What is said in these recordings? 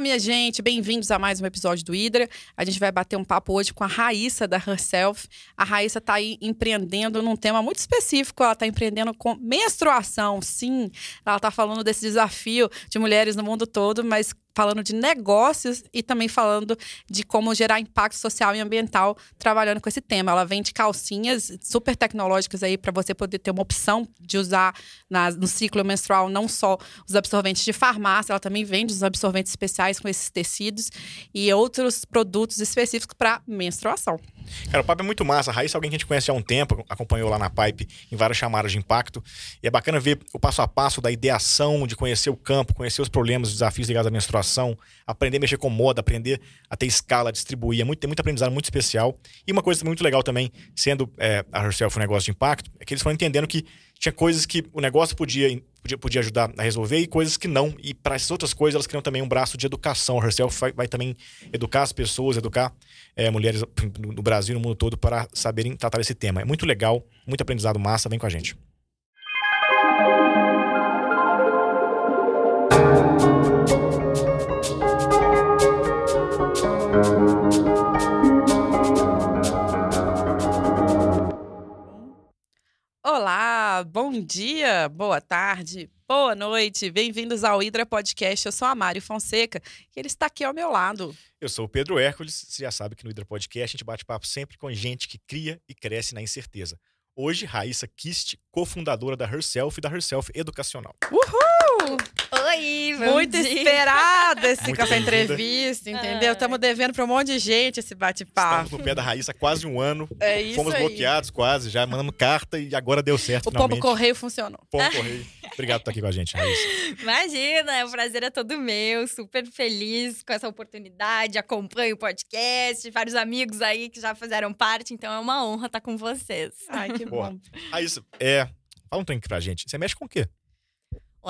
Olá, minha gente, bem-vindos a mais um episódio do Hidra. A gente vai bater um papo hoje com a Raíssa da Herself. A Raíssa está aí empreendendo num tema muito específico. Ela está empreendendo com menstruação, sim. Ela está falando desse desafio de mulheres no mundo todo, mas falando de negócios e também falando de como gerar impacto social e ambiental trabalhando com esse tema. Ela vende calcinhas super tecnológicas aí para você poder ter uma opção de usar na, no ciclo menstrual não só os absorventes de farmácia, ela também vende os absorventes especiais com esses tecidos e outros produtos específicos para menstruação. Cara, o papo é muito massa. A Raíssa é alguém que a gente conhece há um tempo, acompanhou lá na Pipe em várias chamadas de impacto. E é bacana ver o passo a passo da ideação, de conhecer o campo, conhecer os problemas, os desafios ligados à menstruação, aprender a mexer com moda, aprender a ter escala, distribuir. É muito, tem muito aprendizado muito especial. E uma coisa muito legal também, sendo é, a Herself um negócio de impacto, é que eles foram entendendo que tinha coisas que o negócio podia podia, podia ajudar a resolver e coisas que não. E para essas outras coisas, elas criam também um braço de educação. A Herself vai, vai também educar as pessoas, educar é, mulheres no Brasil e no mundo todo para saberem tratar esse tema. É muito legal, muito aprendizado massa. Vem com a gente. bom dia, boa tarde, boa noite. Bem-vindos ao Hidra Podcast. Eu sou a Mário Fonseca e ele está aqui ao meu lado. Eu sou o Pedro Hércules. Você já sabe que no Hidra Podcast a gente bate papo sempre com gente que cria e cresce na incerteza. Hoje, Raíssa Kist, cofundadora da Herself e da Herself Educacional. Uhul! Oi, Muito dia. esperado esse Muito café entrevista, entendeu? Estamos é. devendo para um monte de gente esse bate-papo. Estamos no pé da raiz há quase um ano. É isso Fomos aí. bloqueados quase, já mandamos carta e agora deu certo. O finalmente. pombo correio funcionou. Pombo correio. Obrigado por estar aqui com a gente, Raíssa. Imagina, o é prazer é todo meu. Super feliz com essa oportunidade. Acompanho o podcast, vários amigos aí que já fizeram parte. Então é uma honra estar com vocês. Ai, que Porra. bom. Raíssa, é, fala um para pra gente. Você mexe com o quê?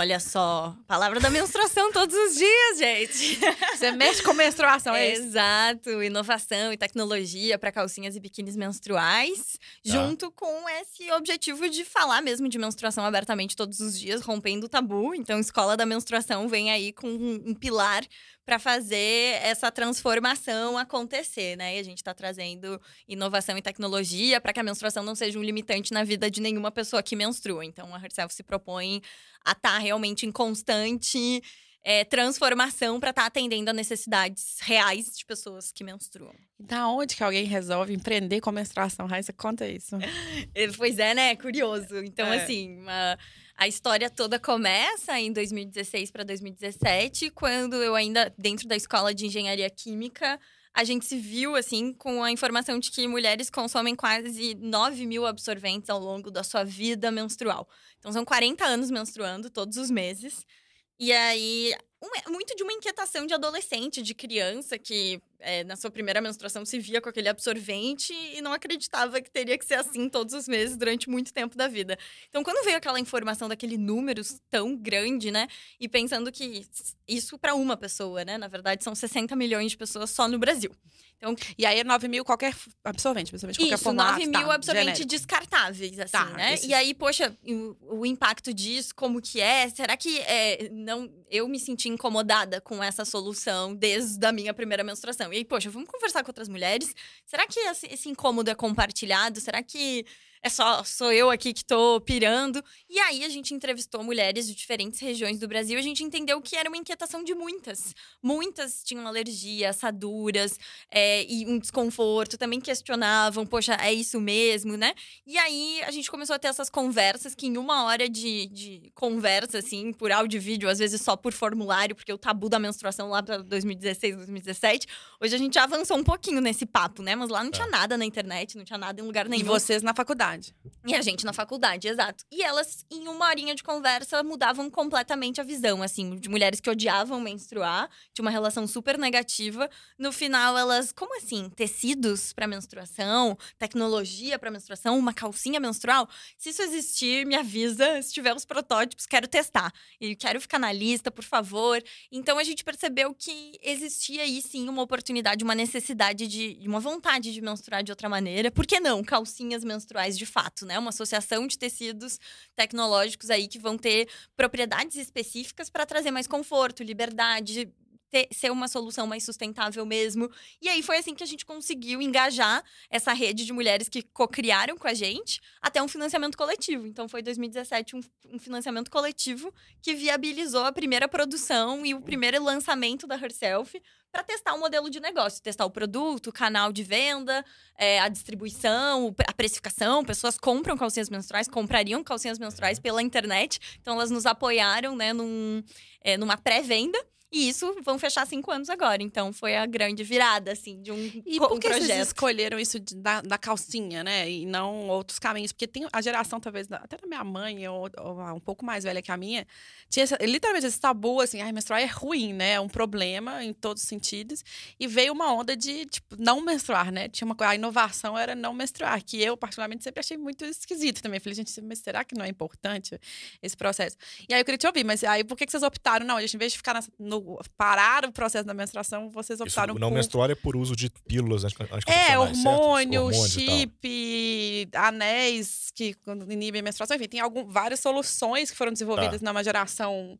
Olha só, palavra da menstruação todos os dias, gente. Você mexe com menstruação, é, isso? Exato, inovação e tecnologia para calcinhas e biquínis menstruais, tá. junto com esse objetivo de falar mesmo de menstruação abertamente todos os dias, rompendo o tabu. Então, Escola da Menstruação vem aí com um pilar para fazer essa transformação acontecer, né? E a gente está trazendo inovação e tecnologia para que a menstruação não seja um limitante na vida de nenhuma pessoa que menstrua. Então, a Herself se propõe a estar tá realmente em constante é, transformação para estar tá atendendo a necessidades reais de pessoas que menstruam. Da onde que alguém resolve empreender com menstruação, Raíssa? Conta isso. pois é, né? Curioso. Então, é. assim, uma, a história toda começa em 2016 para 2017, quando eu ainda dentro da escola de engenharia química, a gente se viu assim com a informação de que mulheres consomem quase 9 mil absorventes ao longo da sua vida menstrual. Então são 40 anos menstruando todos os meses. E aí, um, é, muito de uma inquietação de adolescente, de criança, que é, na sua primeira menstruação se via com aquele absorvente e não acreditava que teria que ser assim todos os meses durante muito tempo da vida. Então, quando veio aquela informação daquele número tão grande, né? E pensando que isso para uma pessoa, né? Na verdade, são 60 milhões de pessoas só no Brasil. Então, e aí é 9 mil qualquer absorvente, absorvente qualquer isso, formato. 9 tá, mil tá, absorventes genérico. descartáveis, assim, tá, né? Esse... E aí, poxa, o, o, impacto disso, como que é? Será que é, não, eu me senti incomodada com essa solução desde a minha primeira menstruação? E aí, poxa, vamos conversar com outras mulheres? Será que esse incômodo é compartilhado? Será que é só sou eu aqui que tô pirando. E aí a gente entrevistou mulheres de diferentes regiões do Brasil e a gente entendeu que era uma inquietação de muitas. Muitas tinham alergia, assaduras é, e um desconforto, também questionavam, poxa, é isso mesmo, né? E aí a gente começou a ter essas conversas que em uma hora de, de conversa, assim, por áudio e vídeo, às vezes só por formulário, porque o tabu da menstruação lá para 2016, 2017, hoje a gente avançou um pouquinho nesse papo, né? Mas lá não tinha é. nada na internet, não tinha nada em lugar nenhum. E vocês na faculdade faculdade. E a gente na faculdade, exato. E elas, em uma horinha de conversa, mudavam completamente a visão, assim, de mulheres que odiavam menstruar, tinha uma relação super negativa. No final, elas, como assim? Tecidos para menstruação, tecnologia para menstruação, uma calcinha menstrual? Se isso existir, me avisa. Se tiver os protótipos, quero testar. E quero ficar na lista, por favor. Então a gente percebeu que existia aí sim uma oportunidade, uma necessidade de. uma vontade de menstruar de outra maneira. Por que não? Calcinhas menstruais de fato, né? Uma associação de tecidos tecnológicos aí que vão ter propriedades específicas para trazer mais conforto, liberdade, ter, ser uma solução mais sustentável mesmo. E aí foi assim que a gente conseguiu engajar essa rede de mulheres que cocriaram com a gente até um financiamento coletivo. Então foi 2017 um, um financiamento coletivo que viabilizou a primeira produção e o hum. primeiro lançamento da Herself para testar o um modelo de negócio, testar o produto, o canal de venda, é, a distribuição, a precificação. Pessoas compram calcinhas menstruais, comprariam calcinhas menstruais é. pela internet. Então elas nos apoiaram, né, num, é, numa pré-venda. E isso vão fechar cinco anos agora. Então foi a grande virada, assim, de um, e por um que projeto. Vocês escolheram isso da, da, calcinha, né? E não outros caminhos. Porque tem a geração, talvez, até da minha mãe, ou, ou um pouco mais velha que a minha, tinha essa, literalmente esse tabu, assim, ah, menstruar é ruim, né? É um problema em todos os sentidos. E veio uma onda de, tipo, não menstruar, né? Tinha uma A inovação era não menstruar, que eu, particularmente, sempre achei muito esquisito também. Falei, gente, mas será que não é importante esse processo? E aí eu queria te ouvir, mas aí por que, que vocês optaram? Não, a gente, em vez de ficar nessa, no parar o processo da menstruação, vocês optaram Isso, não por... Não menstruar é por uso de pílulas anticoncepcionais, É, hormônio, chip, anéis que inibem a menstruação. Enfim, tem algum, várias soluções que foram desenvolvidas tá. numa geração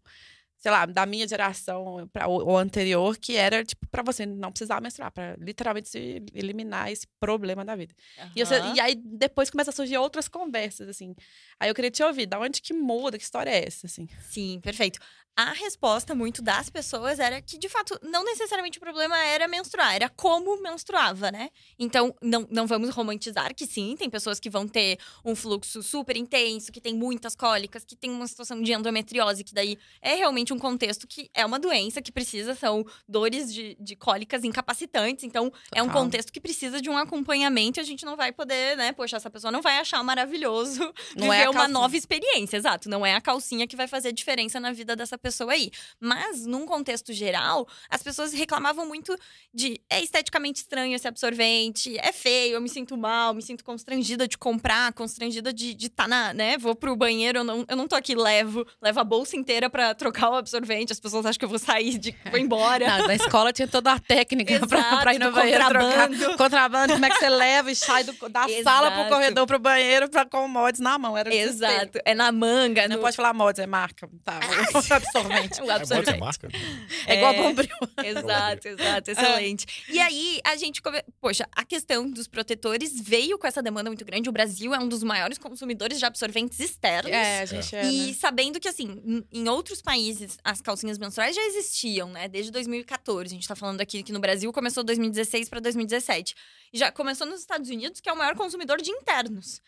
sei lá, da minha geração para ou, anterior, que era, tipo, pra você não precisar menstruar, pra literalmente se eliminar esse problema da vida. Uhum. E, você, e, aí depois começa a surgir outras conversas, assim. Aí eu queria te ouvir, da onde que muda, que história é essa, assim? Sim, perfeito a resposta muito das pessoas era que, de fato, não necessariamente o problema era menstruar, era como menstruava, né? Então, não, não vamos romantizar que sim, tem pessoas que vão ter um fluxo super intenso, que tem muitas cólicas, que tem uma situação de endometriose, que daí é realmente um contexto que é uma doença que precisa, são dores de, de cólicas incapacitantes. Então, Total. é um contexto que precisa de um acompanhamento e a gente não vai poder, né? Poxa, essa pessoa não vai achar maravilhoso não viver é uma nova experiência, exato. Não é a calcinha que vai fazer diferença na vida dessa pessoa aí. Mas, num contexto geral, as pessoas reclamavam muito de é esteticamente estranho esse absorvente, é feio, eu me sinto mal, me sinto constrangida de comprar, constrangida de estar tá na, né? Vou pro banheiro, eu não, eu não tô aqui, levo, levo a bolsa inteira para trocar o absorvente, as pessoas acham que eu vou sair, de, vou embora. Não, na escola tinha toda a técnica Exato, pra, pra ir no banheiro contrabando. trocar. Contrabando, como é que você leva e sai do, da Exato. sala pro corredor, pro banheiro, pra, com mods na mão. Era Exato, é na manga. Não no... pode falar mods, é marca. Tá, absorvente. o absorvente. É, marca. É, né? é igual a é, bombril. Exato, exato, ah. excelente. E aí, a gente. Come... Poxa, a questão dos protetores veio com essa demanda muito grande. O Brasil é um dos maiores consumidores de absorventes externos. É, a gente é. e é, né? sabendo que, assim, em outros países, as calcinhas menstruais já existiam, né? Desde 2014. A gente tá falando aqui que no Brasil começou 2016 para 2017. Já começou nos Estados Unidos, que é o maior consumidor de internos.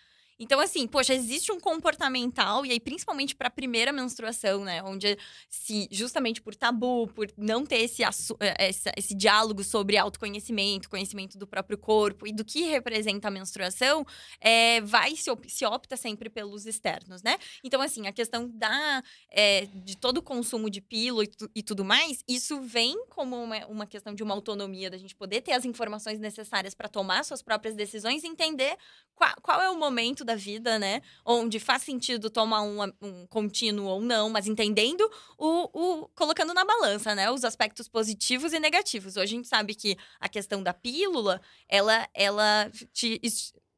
Então, assim, poxa, existe um comportamental, e aí principalmente para a primeira menstruação, né? Onde se, justamente por tabu, por não ter esse, eh, esse, esse diálogo sobre autoconhecimento, conhecimento do próprio corpo e do que representa a menstruação, é, vai se, se opta sempre pelos externos, né? Então, assim, a questão da, é, de todo o consumo de pílula e, tu, e tudo mais, isso vem como uma, uma questão de uma autonomia, da gente poder ter as informações necessárias para tomar suas próprias decisões e entender qual, qual é o momento da da vida, né? Onde faz sentido tomar um, um contínuo ou não, mas entendendo o, o, colocando na balança, né? Os aspectos positivos e negativos. Hoje a gente sabe que a questão da pílula, ela, ela te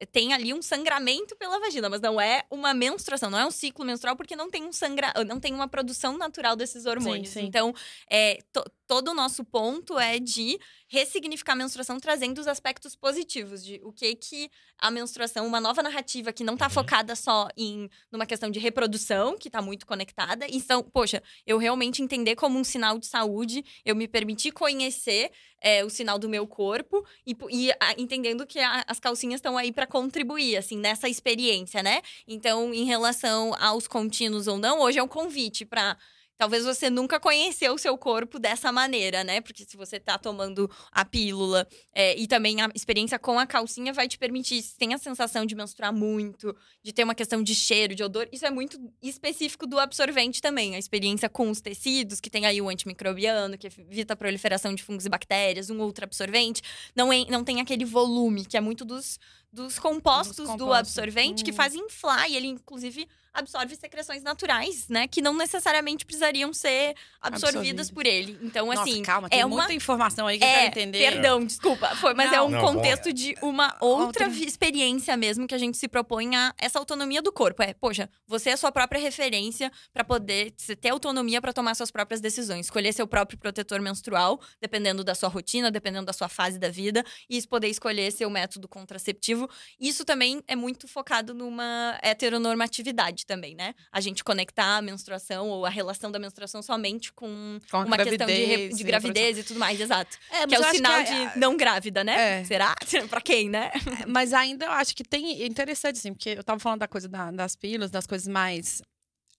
tem ali um sangramento pela vagina, mas não é uma menstruação, não é um ciclo menstrual, porque não tem um sangra, não tem uma produção natural desses hormônios. Sim, sim. Então, é, to, todo o nosso ponto é de ressignificar a menstruação trazendo os aspectos positivos de o que que a menstruação, uma nova narrativa que não está uhum. focada só em numa questão de reprodução, que está muito conectada, então, poxa, eu realmente entender como um sinal de saúde, eu me permitir conhecer é, o sinal do meu corpo e, e a, entendendo que a, as calcinhas estão aí para contribuir, assim, nessa experiência, né? Então, em relação aos contínuos ou não, hoje é um convite para Talvez você nunca conheceu o seu corpo dessa maneira, né? Porque se você tá tomando a pílula é, e também a experiência com a calcinha vai te permitir, se tem a sensação de menstruar muito, de ter uma questão de cheiro, de odor, isso é muito específico do absorvente também. A experiência com os tecidos, que tem aí o antimicrobiano, que evita a proliferação de fungos e bactérias, um outro absorvente, não, é, não tem aquele volume que é muito dos dos compostos, compostos do absorvente hum. que fazem inflar e ele inclusive absorve secreções naturais, né, que não necessariamente precisariam ser absorvidas por ele. Então Nossa, assim, calma, é uma... muita informação aí que é, eu quero é, entender. Perdão, é. desculpa, foi, mas é não. é um não, contexto bom. de uma outra, outra, experiência mesmo que a gente se propõe a essa autonomia do corpo. É, poxa, você é a sua própria referência para poder ter autonomia para tomar suas próprias decisões, escolher seu próprio protetor menstrual, dependendo da sua rotina, dependendo da sua fase da vida, e poder escolher seu método contraceptivo isso também é muito focado numa heteronormatividade também, né? A gente conectar a menstruação ou a relação da menstruação somente com, com uma questão de, de gravidez e, tudo mais, exato. É, que é o sinal é... de não grávida, né? É. Será? pra quem, né? É, mas ainda eu acho que tem. É interessante, assim, porque eu tava falando da coisa da, das pílulas, das coisas mais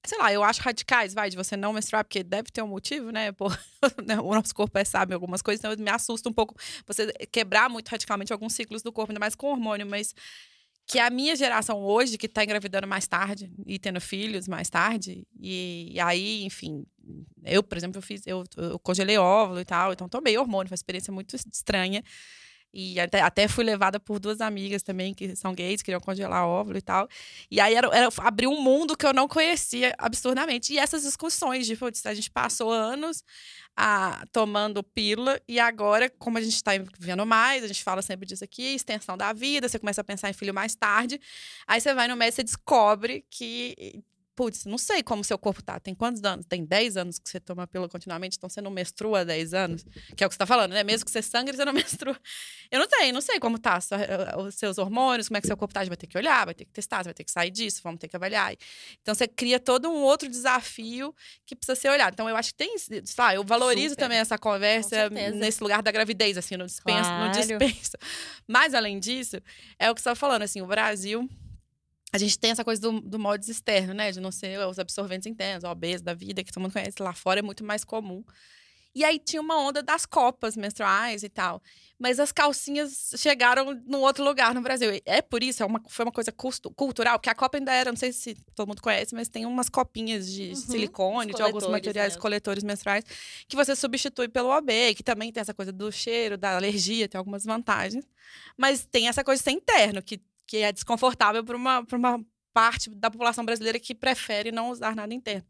sei lá, eu acho radicais, vai, de você não menstruar, porque deve ter um motivo, né? né o nosso corpo é sabe algumas coisas, então me assusta um pouco você quebrar muito radicalmente alguns ciclos do corpo, ainda mais com hormônio, mas que a minha geração hoje, que tá engravidando mais tarde e tendo filhos mais tarde, e, e aí, enfim, eu, por exemplo, eu fiz, eu, eu, congelei óvulo e tal, então tomei hormônio, foi uma experiência muito estranha. E até, até fui levada por duas amigas também, que são gays, queriam congelar óvulo e tal. E aí era, era, abriu um mundo que eu não conhecia absurdamente. E essas discussões, de putz, a gente passou anos a, ah, tomando pílula e agora, como a gente está vivendo mais, a gente fala sempre disso aqui, extensão da vida, você começa a pensar em filho mais tarde. Aí você vai no médico e descobre que putz, não sei como seu corpo tá. Tem quantos anos? Tem 10 anos que você toma pílula continuamente, então você não menstrua há 10 anos? Que é o que você tá falando, né? Mesmo que você sangre, você não menstrua. Eu não sei, não sei como tá sua, eh, eh, os seus hormônios, como é que seu corpo tá. gente vai ter que olhar, vai ter que testar, vai ter que sair disso, vamos ter que avaliar. Então você cria todo um outro desafio que precisa ser olhado. Então eu acho que tem, sabe, eu valorizo Super. também essa conversa nesse lugar da gravidez, assim, não dispensa, claro. não dispensa. Mas além disso, é o que você tá falando, assim, o Brasil a gente tem essa coisa do, do molde externo, né? De não ser os absorventes internos, o obeso da vida, que todo mundo conhece lá fora, é muito mais comum. E aí tinha uma onda das copas menstruais e tal. Mas as calcinhas chegaram num outro lugar no Brasil. É por isso, é uma, foi uma coisa custo, cultural, que a copa ainda era, não sei se todo mundo conhece, mas tem umas copinhas de uhum, silicone, de alguns materiais mesmo. É. coletores menstruais, que você substitui pelo OB, que também tem essa coisa do cheiro, da alergia, tem algumas vantagens. Mas tem essa coisa de ser interno, que que é desconfortável para uma, uma parte da população brasileira que prefere não usar nada interno.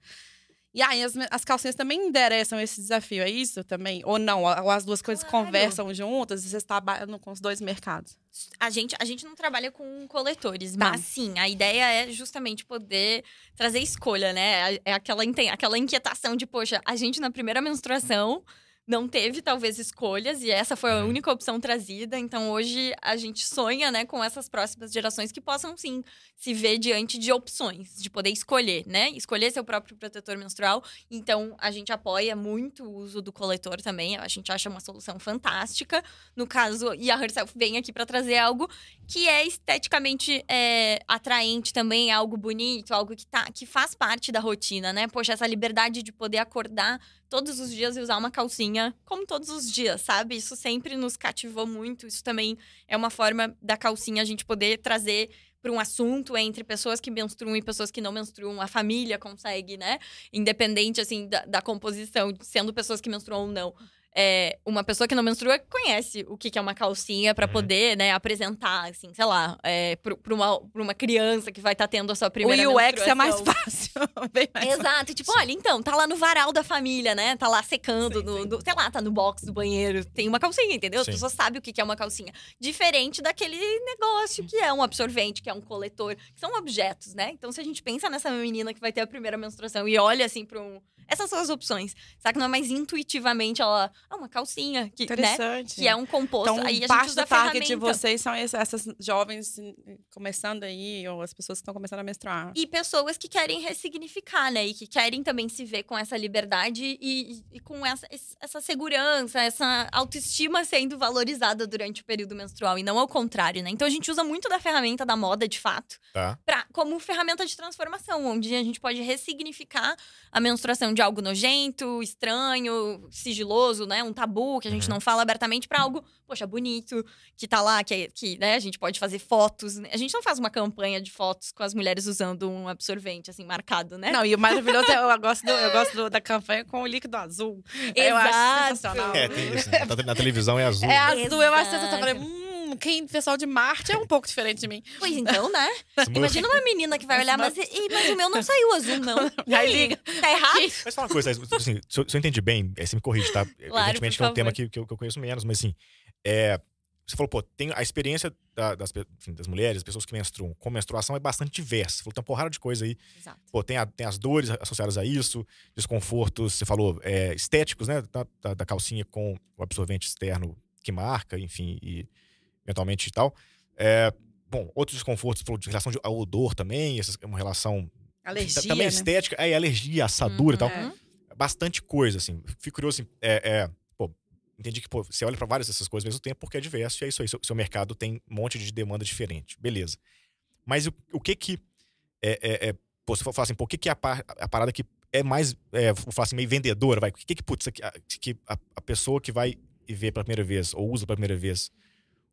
E aí as, as calcinhas também endereçam esse desafio, é isso também? Ou não? Ou as duas coisas claro. conversam juntas e vocês trabalham com os dois mercados? A gente, a gente não trabalha com coletores, tá. mas sim, a ideia é justamente poder trazer escolha, né? É, é aquela, aquela inquietação de, poxa, a gente na primeira menstruação. Hum não teve talvez escolhas e essa foi a uhum. única opção trazida. Então hoje a gente sonha, né, com essas próximas gerações que possam sim se ver diante de opções, de poder escolher, né? Escolher seu próprio protetor menstrual. Então a gente apoia muito o uso do coletor também. A gente acha uma solução fantástica. No caso, e a Herself vem aqui para trazer algo que é esteticamente é, atraente também, é algo bonito, algo que tá que faz parte da rotina, né? Poxa, essa liberdade de poder acordar todos os dias e usar uma calcinha como todos os dias, sabe? Isso sempre nos cativou muito. Isso também é uma forma da calcinha a gente poder trazer para um assunto entre pessoas que menstruam e pessoas que não menstruam. A família consegue, né? Independente, assim, da, da composição, sendo pessoas que menstruam ou não é, uma pessoa que não menstrua conhece o que, que é uma calcinha para uhum. poder, né, apresentar, assim, sei lá, é, para uma, pra uma criança que vai estar tá tendo a sua primeira O UX é mais fácil. É mais Exato. Tipo, fácil. Tipo, olha, então, tá lá no varal da família, né? Tá lá secando, sim, no, sim. No, sei lá, tá no box do banheiro, tem uma calcinha, entendeu? Sim. As pessoas sabem o que, que é uma calcinha. Diferente daquele negócio que é um absorvente, que é um coletor, que são objetos, né? Então, se a gente pensa nessa menina que vai ter a primeira menstruação e olha, assim, para um essas são as opções. Só que não é mais intuitivamente ela, ah, uma calcinha, que, né, Interessante. Né? que é um composto. Então, aí a parte do target de vocês são essas jovens hum, começando aí, ou as pessoas que estão começando a menstruar. E pessoas que querem ressignificar, né? E que querem também se ver com essa liberdade e, e com essa, essa segurança, essa autoestima sendo valorizada durante o período menstrual e não ao contrário, né? Então a gente usa muito da ferramenta da moda, de fato, tá. Pra, como ferramenta de transformação, onde a gente pode ressignificar a menstruação de algo nojento, estranho, sigiloso, né? Um tabu que a gente uhum. não fala abertamente para algo, poxa, bonito, que tá lá, que, que né? a gente pode fazer fotos. Né. A gente não faz uma campanha de fotos com as mulheres usando um absorvente, assim, marcado, né? Não, e o maravilhoso é eu gosto, do, eu gosto do, da campanha com o líquido azul. Exato. Eu acho sensacional. É, tem isso. Né. Na televisão é azul. É né? azul, Exato. eu acho sensacional. Eu falei, hum, quem, pessoal de Marte é um pouco diferente de mim. Pois então, né? Imagina uma menina que vai olhar, mas, mas o meu não saiu azul, não. E aí liga. Tá errado? Mas fala uma coisa, tipo assim, se, eu, se eu entendi bem, é, você me corrige, tá? Claro, Evidentemente que é um tema que, que, eu, que eu conheço menos, mas assim, é, você falou, pô, tem a experiência da, das, enfim, das mulheres, das pessoas que menstruam, com menstruação é bastante diversa. Você falou, tem uma porrada de coisa aí. Exato. Pô, tem, a, tem as dores associadas a isso, desconfortos, você falou, é, estéticos, né? Da, da, da, calcinha com o absorvente externo que marca, enfim, e mentalmente e tal. É, bom, outros desconfortos, em relação ao odor também, essa é uma relação. Alergia. Também né? estética, é, alergia, assadura uhum. e tal. Uhum. Bastante coisa, assim. Fico curioso, assim, é, é pô, entendi que pô, você olha para várias dessas coisas ao mesmo tempo porque é diverso e é isso aí. Seu, seu mercado tem um monte de demanda diferente. Beleza. Mas o, o que que. É, é, é pô, se eu falar assim, por que, que é a, par, a parada que é mais, é, vou falar assim, meio vendedora, vai. O que que, putz, que, a, que a, a, pessoa que vai e vê pela primeira vez, ou usa pela primeira vez,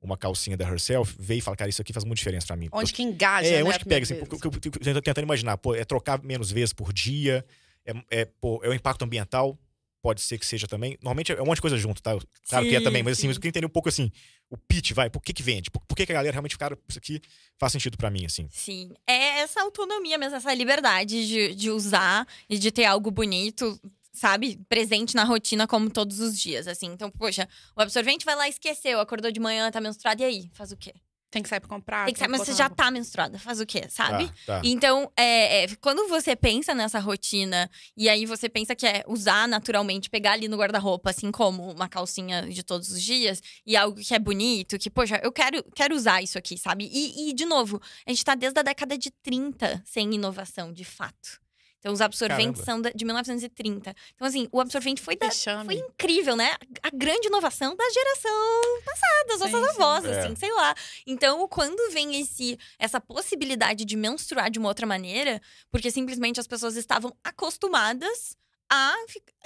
uma calcinha da Herself, vê e fala, cara, isso aqui faz muita diferença pra mim. Onde que engaja, É, né, onde que pega, assim, porque, porque, eu tô tentando imaginar, pô, é trocar menos vezes por dia, é, é, pô, é o impacto ambiental, pode ser que seja também. Normalmente é um monte de coisa junto, tá? Claro sim, que é também, mas assim, sim. eu queria entender um pouco assim, o pitch, vai, por que que vende? Por, por que que a galera realmente, cara, isso aqui faz sentido para mim, assim? Sim, é essa autonomia mesmo, essa liberdade de, de usar e de ter algo bonito sabe, presente na rotina como todos os dias, assim. Então, poxa, o absorvente vai lá, esqueceu, acordou de manhã, tá menstruada, e aí? Faz o quê? Tem que sair pra comprar. Tem que sair, mas você já tá menstruada, faz o quê, tá, sabe? tá. Então, é, é, quando você pensa nessa rotina, e aí você pensa que é usar naturalmente, pegar ali no guarda-roupa, assim como uma calcinha de todos os dias, e algo que é bonito, que, poxa, eu quero, quero usar isso aqui, sabe? E, e de novo, a gente tá desde a década de 30 sem inovação, de fato. Então, os absorventes Caramba. são de 1930. Então, assim, o absorvente foi, da, foi incrível, né? A grande inovação da geração passada, das nossas avós, é. assim, sei lá. Então, quando vem esse, essa possibilidade de menstruar de uma outra maneira, porque simplesmente as pessoas estavam acostumadas a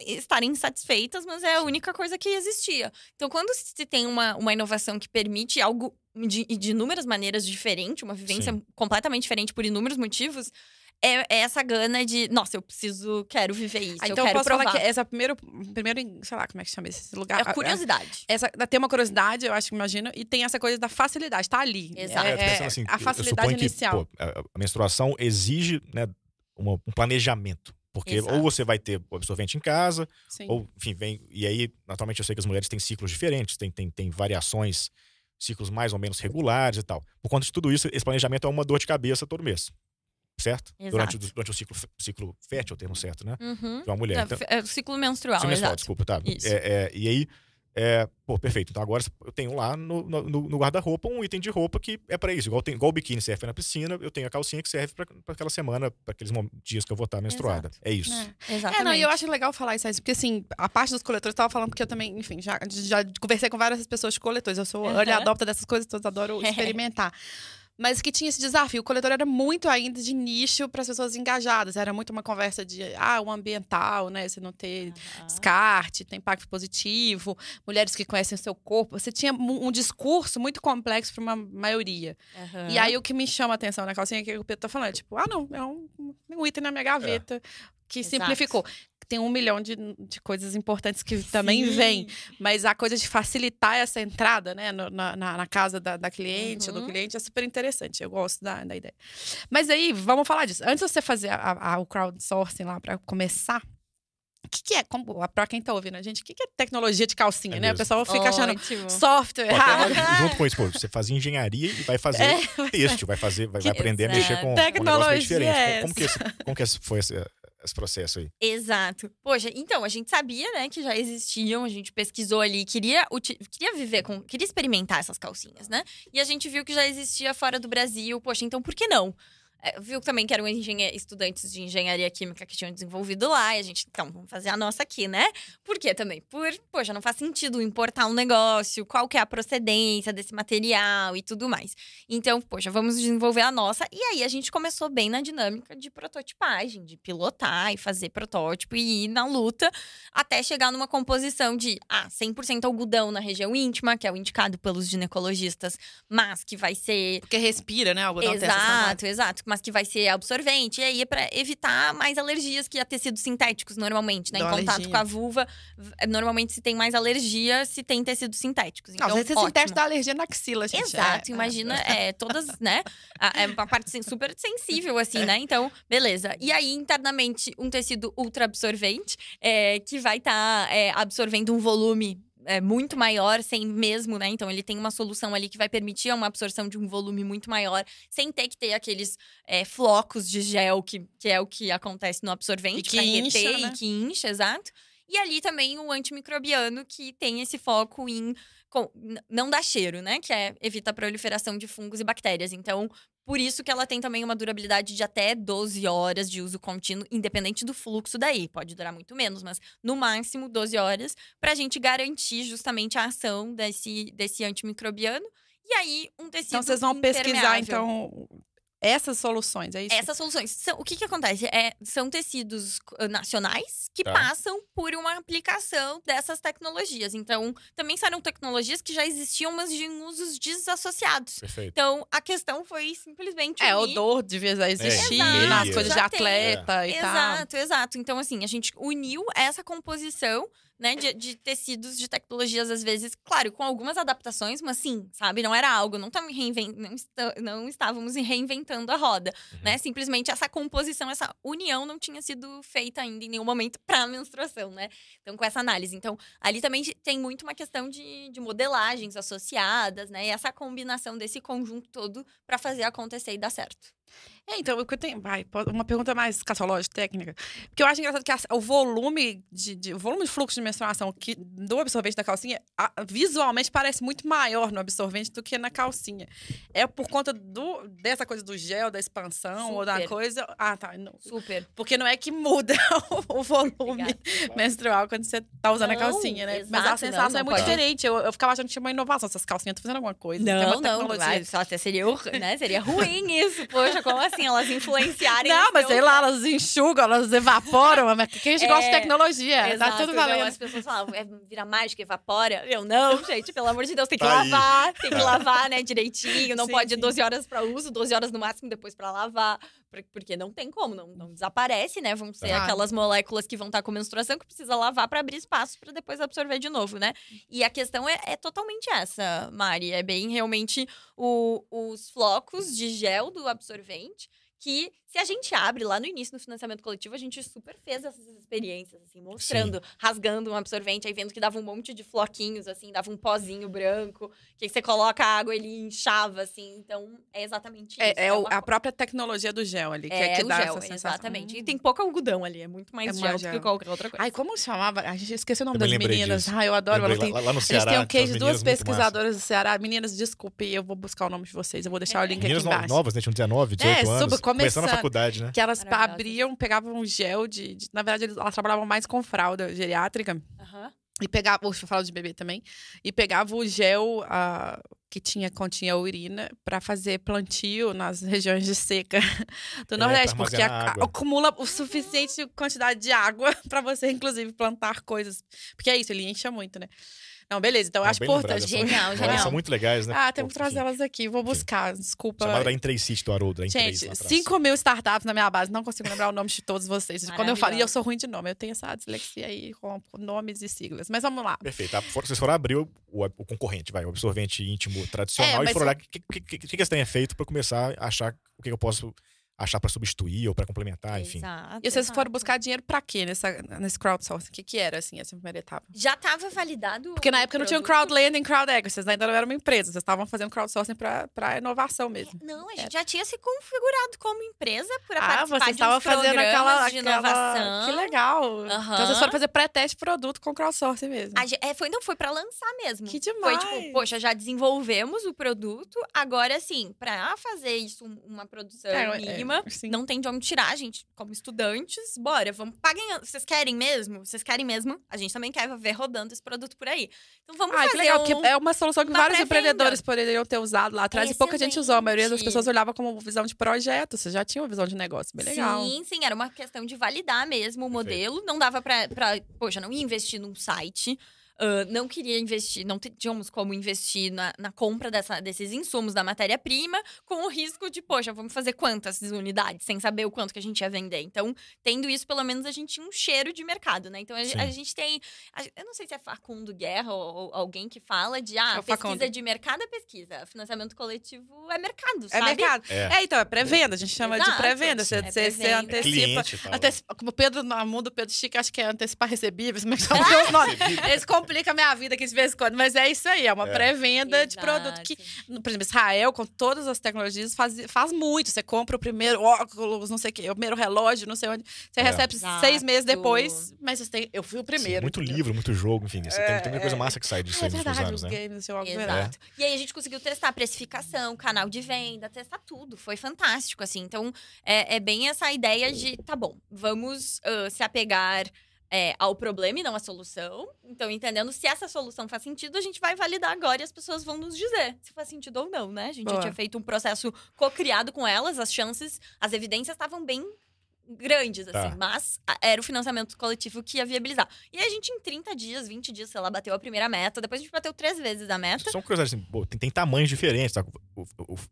estarem insatisfeitas, mas é a única coisa que existia. Então, quando se tem uma, uma inovação que permite algo de, de inúmeras maneiras diferente, uma vivência Sim. completamente diferente por inúmeros motivos, é, é, essa gana de, nossa, eu preciso, quero viver isso, ah, então eu quero posso provar. falar que essa primeiro, primeiro, sei lá como é que chama esse lugar. É a ah, é curiosidade. Essa, tem uma curiosidade, eu acho que imagino, e tem essa coisa da facilidade, tá ali. Exato. É, é, assim, assim a facilidade inicial. Que, pô, a menstruação exige, né, um planejamento. Porque Exato. ou você vai ter o absorvente em casa, Sim. ou, enfim, vem. E aí, naturalmente, eu sei que as mulheres têm ciclos diferentes, tem, tem, variações, ciclos mais ou menos regulares e tal. Por conta de tudo isso, esse planejamento é uma dor de cabeça todo mês certo? Exato. Durante, durante o ciclo, ciclo fértil, é o termo certo, né? Uhum. De uma mulher. É, então, é, ciclo menstrual, ciclo menstrual, exato. desculpa, tá? É, é, e aí, é, pô, perfeito. Então agora eu tenho lá no, no, no guarda-roupa um item de roupa que é para isso. Igual, tem, igual o biquíni serve na piscina, eu tenho a calcinha que serve para aquela semana, para aqueles dias que eu vou estar menstruada. Exato. É isso. É, É, não, e eu acho legal falar isso, porque assim, a parte dos coletores, eu tava falando porque eu também, enfim, já, já conversei com várias pessoas de coletores. Eu sou uhum. adopta dessas coisas todas, adoro experimentar mas que tinha esse desafio. O coletor era muito ainda de nicho para as pessoas engajadas. Era muito uma conversa de ah, o ambiental, né? Você não ter uhum. descarte, tem impacto positivo, mulheres que conhecem o seu corpo. Você tinha um discurso muito complexo para uma maioria. Uhum. E aí o que me chama a atenção na calcinha é que o Pedro tá falando, tipo, ah, não, é um, um item na minha gaveta. É. Que Exato. simplificou tem um milhão de, de coisas importantes que também Sim. vem, mas a coisa de facilitar essa entrada, né, no, na, na, casa da, da cliente, uhum. do cliente, é super interessante. Eu gosto da, da ideia. Mas aí, vamos falar disso. Antes de você fazer a, a, o crowdsourcing lá para começar, o que, que, é? Para quem está ouvindo a gente, o que, que, é tecnologia de calcinha, é né? O pessoal fica achando ótimo. software. Pô, junto com isso, pô, você faz engenharia e vai fazer é, vai fazer, vai, vai aprender a mexer com tecnologia. Um negócio diferente. É como, como, que, como que foi essa, esse processo aí. Exato. Poxa, então, a gente sabia, né, que já existiam, a gente pesquisou ali, queria, queria viver com. queria experimentar essas calcinhas, né? E a gente viu que já existia fora do Brasil. Poxa, então por que não? É, viu também que eram estudantes de engenharia química que tinham desenvolvido lá, e a gente, então, vamos fazer a nossa aqui, né? Por quê também? Por, poxa, não faz sentido importar um negócio, qual que é a procedência desse material e tudo mais. Então, poxa, vamos desenvolver a nossa. E aí a gente começou bem na dinâmica de prototipagem, de pilotar e fazer protótipo e ir na luta até chegar numa composição de, ah, 100% algodão na região íntima, que é o indicado pelos ginecologistas, mas que vai ser... Porque respira, né? O algodão Exato, exato mas que vai ser absorvente. E aí é para evitar mais alergias que a tecidos sintéticos normalmente, né? Dá em contato alergia. com a vulva, eh, normalmente se tem mais alergia se tem tecidos sintéticos. Então, Não, às então, vezes sintético dá alergia na axila, gente. Exato, é, é, imagina, é. todas, né? A, é uma parte super sensível, assim, né? Então, beleza. E aí, internamente, um tecido ultra absorvente, eh, que vai estar tá, eh, absorvendo um volume é, muito maior, sem mesmo, né? Então ele tem uma solução ali que vai permitir uma absorção de um volume muito maior, sem ter que ter aqueles é, flocos de gel, que, que é o que acontece no absorvente, e que incha, reter, né? e que incha, exato. E ali também o antimicrobiano, que tem esse foco em. Com, não dá cheiro, né? Que é evita a proliferação de fungos e bactérias. Então, por isso que ela tem também uma durabilidade de até 12 horas de uso contínuo, independente do fluxo daí. Pode durar muito menos, mas no máximo 12 horas, para a gente garantir justamente a ação desse, desse antimicrobiano. E aí, um tecido. Então, vocês vão pesquisar, então, essas soluções, é isso? Essas soluções. São, o que, que acontece? É, são tecidos ah, nacionais que tá. passam por uma aplicação dessas tecnologias. Então, também saíram tecnologias que já existiam, mas de usos desassociados. Perfeito. Então, a questão foi simplesmente. É, unir... odor devia é, existir é. Né, nas coisas de atleta é. e exato, tal. Exato, exato. Então, assim, a gente uniu essa composição né, de, de, tecidos, de tecnologias, às vezes, claro, com algumas adaptações, mas sim, sabe? Não era algo, não, não, está... não estávamos reinventando a roda, uhum. né? Simplesmente essa composição, essa união não tinha sido feita ainda em nenhum momento para a menstruação, né? Então, com essa análise. Então, ali também tem muito uma questão de, de modelagens associadas, né? E essa combinação desse conjunto todo para fazer acontecer e dar certo. É, então, o que eu tenho. Vai, uma pergunta mais catológica, técnica. Porque eu acho engraçado que a, o volume de, de, o volume de fluxo de menstruação que, do absorvente da calcinha a, visualmente parece muito maior no absorvente do que na calcinha. É por conta do, dessa coisa do gel, da expansão Super. ou da coisa. Ah, tá. Não. Super. Porque não é que muda o, o volume Obrigada. menstrual quando você tá usando não, a calcinha, né? Exato, Mas a sensação não, é não é muito diferente. Eu, eu ficava achando que tinha uma inovação. Essas calcinhas estão fazendo alguma coisa. Não, não. Vai, só seria, né? seria ruim isso, poxa. Poxa, como assim? Elas influenciarem. Não, mas sei lá, elas enxugam, elas evaporam. Mas que a gente é, gosta de é, tecnologia. Exato, tá tudo então, valendo. Não, as pessoas falam, é, vira mágica, evapora. Eu, não, gente, pelo amor de Deus, tem que tá lavar, aí. tem que lavar, né, direitinho. Não sim, pode sim. 12 horas para uso, 12 horas no máximo depois para lavar. Porque não tem como, não, não desaparece, né? Vão ser ah. aquelas moléculas que vão estar tá com menstruação que precisa lavar para abrir espaço para depois absorver de novo, né? E a questão é, é totalmente essa, Mari. É bem realmente o, os flocos de gel do absorvente que se a gente abre lá no início no financiamento coletivo, a gente super fez essas experiências, assim, mostrando, Sim. rasgando um absorvente, aí vendo que dava um monte de floquinhos, assim, dava um pozinho branco, que você coloca a água, ele inchava, assim. Então, é exatamente é, isso. É, é, é a própria tecnologia do gel ali, que é, é que dá gel, essa sensação. Exatamente. Hum. E tem pouco algodão ali, é muito mais é gel, mais gel. do que qualquer outra coisa. Ai, como chamava? A gente esqueceu o nome eu das meninas. Disso. Ai, eu adoro. Ela tem, lá, lá no Ceará, eles têm um queijo de duas pesquisadoras do Ceará. Meninas, desculpe, eu vou buscar o nome de vocês. Eu vou deixar o é. link meninas aqui embaixo. Meninas novas, né? Tinham 19, 18 é, anos começando, começando a faculdade, né? Que elas abriam, pegavam gel de, de, Na verdade, elas trabalhavam mais com fralda geriátrica. Uhum. E pegava, ou falar de bebê também, e pegava o gel uh, que tinha, continha urina para fazer plantio nas regiões de seca do é, Nordeste, porque a, acumula o suficiente quantidade de água para você, inclusive, plantar coisas. Porque é isso, ele enche muito, né? Não, beleza. Então, as ah, portas. Genial, genial. Elas são muito legais, né? Ah, temos que trazer elas aqui. Vou buscar, Sim. desculpa. Chamada da Intrain do Haroldo. Gente, 5 mil startups na minha base. Não consigo lembrar o nome de todos vocês. Quando eu falo, e eu sou ruim de nome. Eu tenho essa dislexia aí com nomes e siglas. Mas vamos lá. Perfeito. Tá? Vocês foram abrir o, o, concorrente, vai, o absorvente íntimo tradicional é, e foram olhar o que, que, que, que, que têm é feito para começar a achar o que eu posso achar para substituir ou para complementar, enfim. Exato, e vocês foram buscar dinheiro para quê nessa, nesse crowdsourcing? O que, que era, assim, essa primeira etapa? Já estava validado. Porque na época produto. não tinha um crowdlending, crowd equity, vocês ainda não eram uma empresa, vocês estavam fazendo crowdsourcing para inovação mesmo. É, não, a gente é. já tinha se configurado como empresa para ah, participar vocês estavam fazendo aquela, de inovação. Aquela... Que legal. Uhum. Então vocês foram fazer pré-teste produto com crowdsourcing mesmo. Gente, é, foi, não, foi para lançar mesmo. Que demais. Foi tipo, poxa, já desenvolvemos o produto, agora sim, para fazer isso, uma produção é, é. mínima, cima. Sim. Não tem de onde tirar, gente, como estudantes, bora, vamos. Paguem. Vocês querem mesmo? Vocês querem mesmo? A gente também quer ver rodando esse produto por aí. Então vamos ah, fazer. Que legal, um... que é uma solução que uma vários empreendedores poderiam ter usado lá atrás Excelente. e pouca gente usou. A maioria das pessoas olhava como visão de projeto. Você já tinha uma visão de negócio. Bem legal. Sim, sim, era uma questão de validar mesmo o modelo. Perfeito. Não dava pra, pra. Poxa, não ia investir num site. Uh, não queria investir, não tínhamos como investir na, na compra dessa, desses insumos da matéria-prima, com o risco de, poxa, vamos fazer quantas unidades, sem saber o quanto que a gente ia vender. Então, tendo isso, pelo menos a gente tinha um cheiro de mercado, né? Então, a, a gente tem. A, eu não sei se é Facundo Guerra ou, ou alguém que fala de, ah, é pesquisa de mercado é pesquisa, financiamento coletivo é mercado, é sabe? É mercado. É, é então, é pré-venda, a gente chama Exato. de pré-venda. Você, é pré você, antecipa. Cliente, antecipa né? como o Pedro, no mundo, Pedro Chica, acho que é antecipar recebíveis, mas são os nomes. Eles compram complica a minha vida aqui de vez em quando, mas é isso aí, é uma é. pré-venda de produto que, por exemplo, Israel, com todas as tecnologias, faz, faz muito. Você compra o primeiro óculos, não sei o quê, o primeiro relógio, não sei onde. Você é. recebe Exato. seis meses depois, mas você tem, eu fui o primeiro. Sim, muito entendeu? livro, muito jogo, enfim. Você tem, tem muita é, coisa é. massa que sai disso ah, é, aí nos verdade, anos, né? games, seu Exato. E aí a gente conseguiu testar precificação, canal de venda, testar tudo. Foi fantástico, assim. Então, é, é bem essa ideia de, tá bom, vamos uh, se apegar é, ao problema e não à solução. Então, entendendo se essa solução faz sentido, a gente vai validar agora e as pessoas vão nos dizer se faz sentido ou não, né? A gente Boa. já tinha feito um processo co-criado com elas, as chances, as evidências estavam bem grandes, assim. Tá. Mas era o financiamento coletivo que ia viabilizar. E a gente, em 30 dias, 20 dias, sei lá, bateu a primeira meta. Depois a gente bateu três vezes a meta. São coisas assim, pô, tem, tem, tamanhos diferentes, tá? o,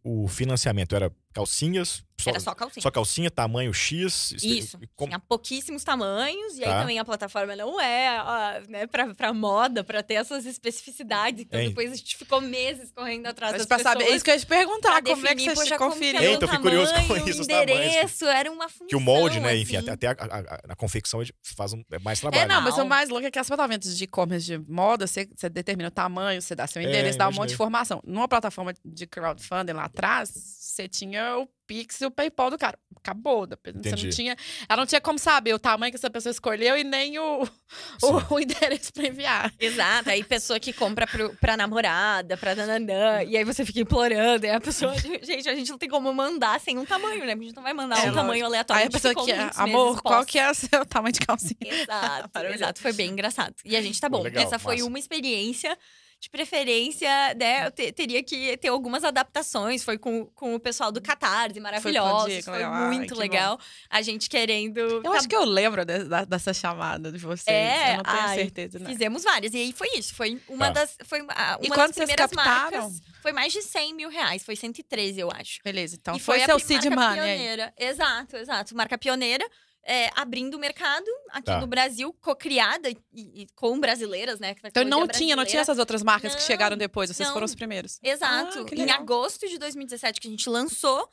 o, o, financiamento era calcinhas, só, era só calcinha. Só calcinha, tamanho X. Isso. Com... Tinha pouquíssimos tamanhos, e tá. aí também a plataforma não é né, pra, pra moda, pra ter essas especificidades. Então hein. depois a gente ficou meses correndo atrás Mas das pra é pessoas. Saber, isso que eu ia te perguntar, como definir, é que você conferiu? É, então, eu fiquei curioso com isso. Os endereço, tamanhos. era uma função. Que o molde, né? Assim. Enfim, até, até a, a, a, confecção faz um, é mais é, trabalho. É, não, né? mas o mais louco é que as plataformas de e-commerce de moda, você, você, determina o tamanho, você dá seu endereço, é, dá um monte de informação. Numa plataforma de crowdfunding lá atrás, você tinha o Pix e o PayPal do cara. Acabou. Você não tinha, ela não tinha como saber o tamanho que essa pessoa escolheu e nem o, o, o, endereço para enviar. Exato. Aí pessoa que compra pro, pra namorada, pra nananã, e aí você fica implorando. E a pessoa, gente, a gente não tem como mandar sem um tamanho, né? A gente não vai mandar é, um tamanho aleatório. Aí a pessoa que é, amor, qual que é o seu tamanho de calcinha? Exato, exato. Foi bem engraçado. E a gente tá bom. legal, essa foi uma experiência de preferência, né, eu te, teria que ter algumas adaptações. Foi com, com o pessoal do Catarse, maravilhoso. Foi, foi né? muito Ai, legal. Bom. A gente querendo... Eu tá... acho que eu lembro de, da, dessa chamada de vocês. É, eu não tenho Ai, certeza, não. Né? Fizemos várias. E aí foi isso. Foi uma tá. das... Foi uma, uma e quando vocês captaram? Marcas, foi mais de 100 mil reais. Foi 113, eu acho. Beleza, então e foi, foi seu Seed Money. Pioneira. Aí. Exato, exato. Marca pioneira é, abrindo o mercado aqui tá. no Brasil, co-criada e, e, com brasileiras, né? Então não tinha, não tinha essas outras marcas não, que chegaram depois, vocês não. foram os primeiros. Exato. Ah, em agosto de 2017 que a gente lançou,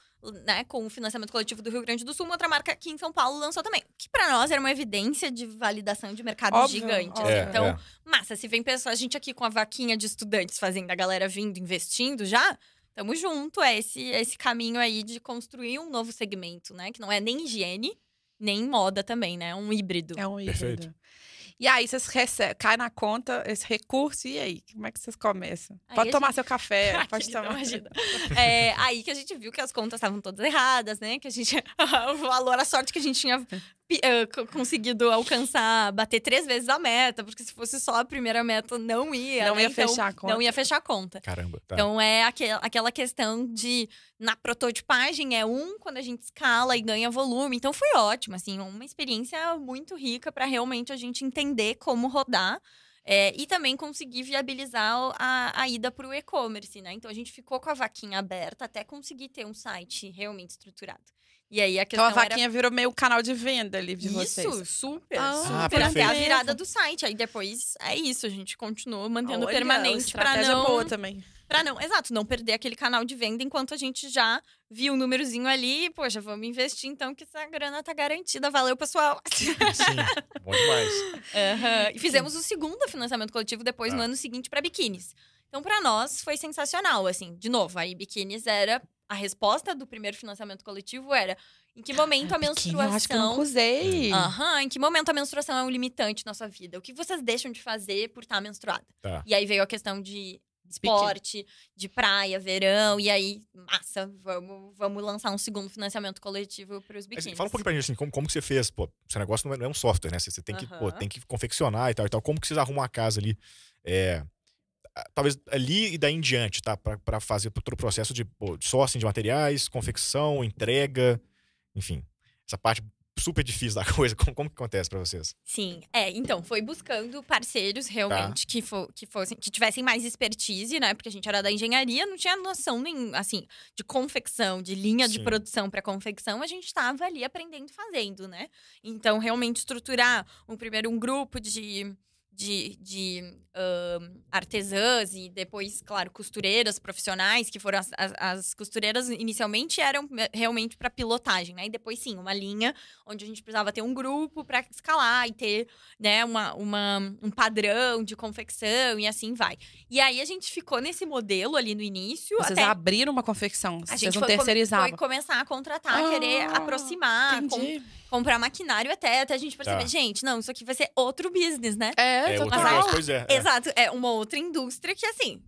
né, com o financiamento coletivo do Rio Grande do Sul, uma outra marca aqui em São Paulo lançou também. Que para nós era uma evidência de validação de mercado óbvio, gigante. Assim. Óbvio. É, então, é. massa, se vem pessoas, a gente aqui com a vaquinha de estudantes fazendo a galera vindo, investindo já, tamo junto, é esse, é esse caminho aí de construir um novo segmento, né? Que não é nem higiene nem moda também, né? É um híbrido. É um híbrido. Perfeito. E aí vocês recebem, cai na conta esse recurso, e aí? Como é que vocês começam? Aí pode tomar gente... seu café, pode tomar. é, aí que a gente viu que as contas estavam todas erradas, né? Que a gente. o valor, a sorte que a gente tinha uh, conseguido alcançar, bater três vezes a meta, porque se fosse só a primeira meta, não ia. Não né? ia então, fechar a conta. Não ia fechar a conta. Caramba. Tá. Então é aquel, aquela questão de. Na prototipagem é um, quando a gente escala e ganha volume. Então foi ótimo, assim, uma experiência muito rica para realmente a gente entender como rodar. É, e também conseguir viabilizar a, a ida para o e-commerce, né? Então a gente ficou com a vaquinha aberta até conseguir ter um site realmente estruturado. E aí a questão Então a vaquinha era... virou meio canal de venda ali de isso, vocês. Isso, super. Ah, super. Ah, Até a virada do site. Aí depois é isso, a gente continuou mantendo Olha, permanente para não boa também. não, exato, não perder aquele canal de venda enquanto a gente já viu um númerozinho ali, poxa, vamos investir então que essa grana tá garantida. Valeu, pessoal. Sim, bom demais. Uhum. E fizemos o segundo financiamento coletivo depois ah. no ano seguinte para biquínis. Então, para nós, foi sensacional, assim. De novo, aí biquínis era... A resposta do primeiro financiamento coletivo era... Em que ah, momento a menstruação... eu acho que eu não usei. Aham. Uhum, em que momento a menstruação é um limitante na sua vida? O que vocês deixam de fazer por estar tá menstruada? Tá. E aí veio a questão de esporte, de praia, verão, e aí, massa, vamos, vamos lançar um segundo financiamento coletivo para os biquínis. fala um pouquinho pra gente, assim, como, como que você fez, pô, seu negócio não é, não é um software, né, você, você tem, que, uhum. pô, tem que confeccionar e tal e tal, como que vocês arrumam a casa ali, é, talvez ali e daí em diante, tá? Para fazer todo o processo de, de sourcing de materiais, confecção, entrega, enfim. Essa parte super difícil da coisa. Como, como que acontece para vocês? Sim, é. Então, foi buscando parceiros realmente tá. que, fo, que fossem, que tivessem mais expertise, né? Porque a gente era da engenharia, não tinha noção nem assim de confecção, de linha Sim. de produção para confecção. A gente estava ali aprendendo, fazendo, né? Então, realmente estruturar um primeiro um grupo de de, de artesãs e depois, claro, costureiras profissionais, que foram as, as, as costureiras inicialmente eram realmente para pilotagem, né? E depois, sim, uma linha onde a gente precisava ter um grupo para escalar e ter, né, uma, uma, um padrão de confecção e assim vai. E aí a gente ficou nesse modelo ali no início. Vocês até... abriram uma confecção, a vocês gente foi, Foi começar a contratar, ah, querer aproximar, com, comprar maquinário até, até a gente perceber, tá. gente, não, isso aqui vai ser outro business, né? É. É, outra, mas, pois é, é. Exato, é uma outra indústria que, assim,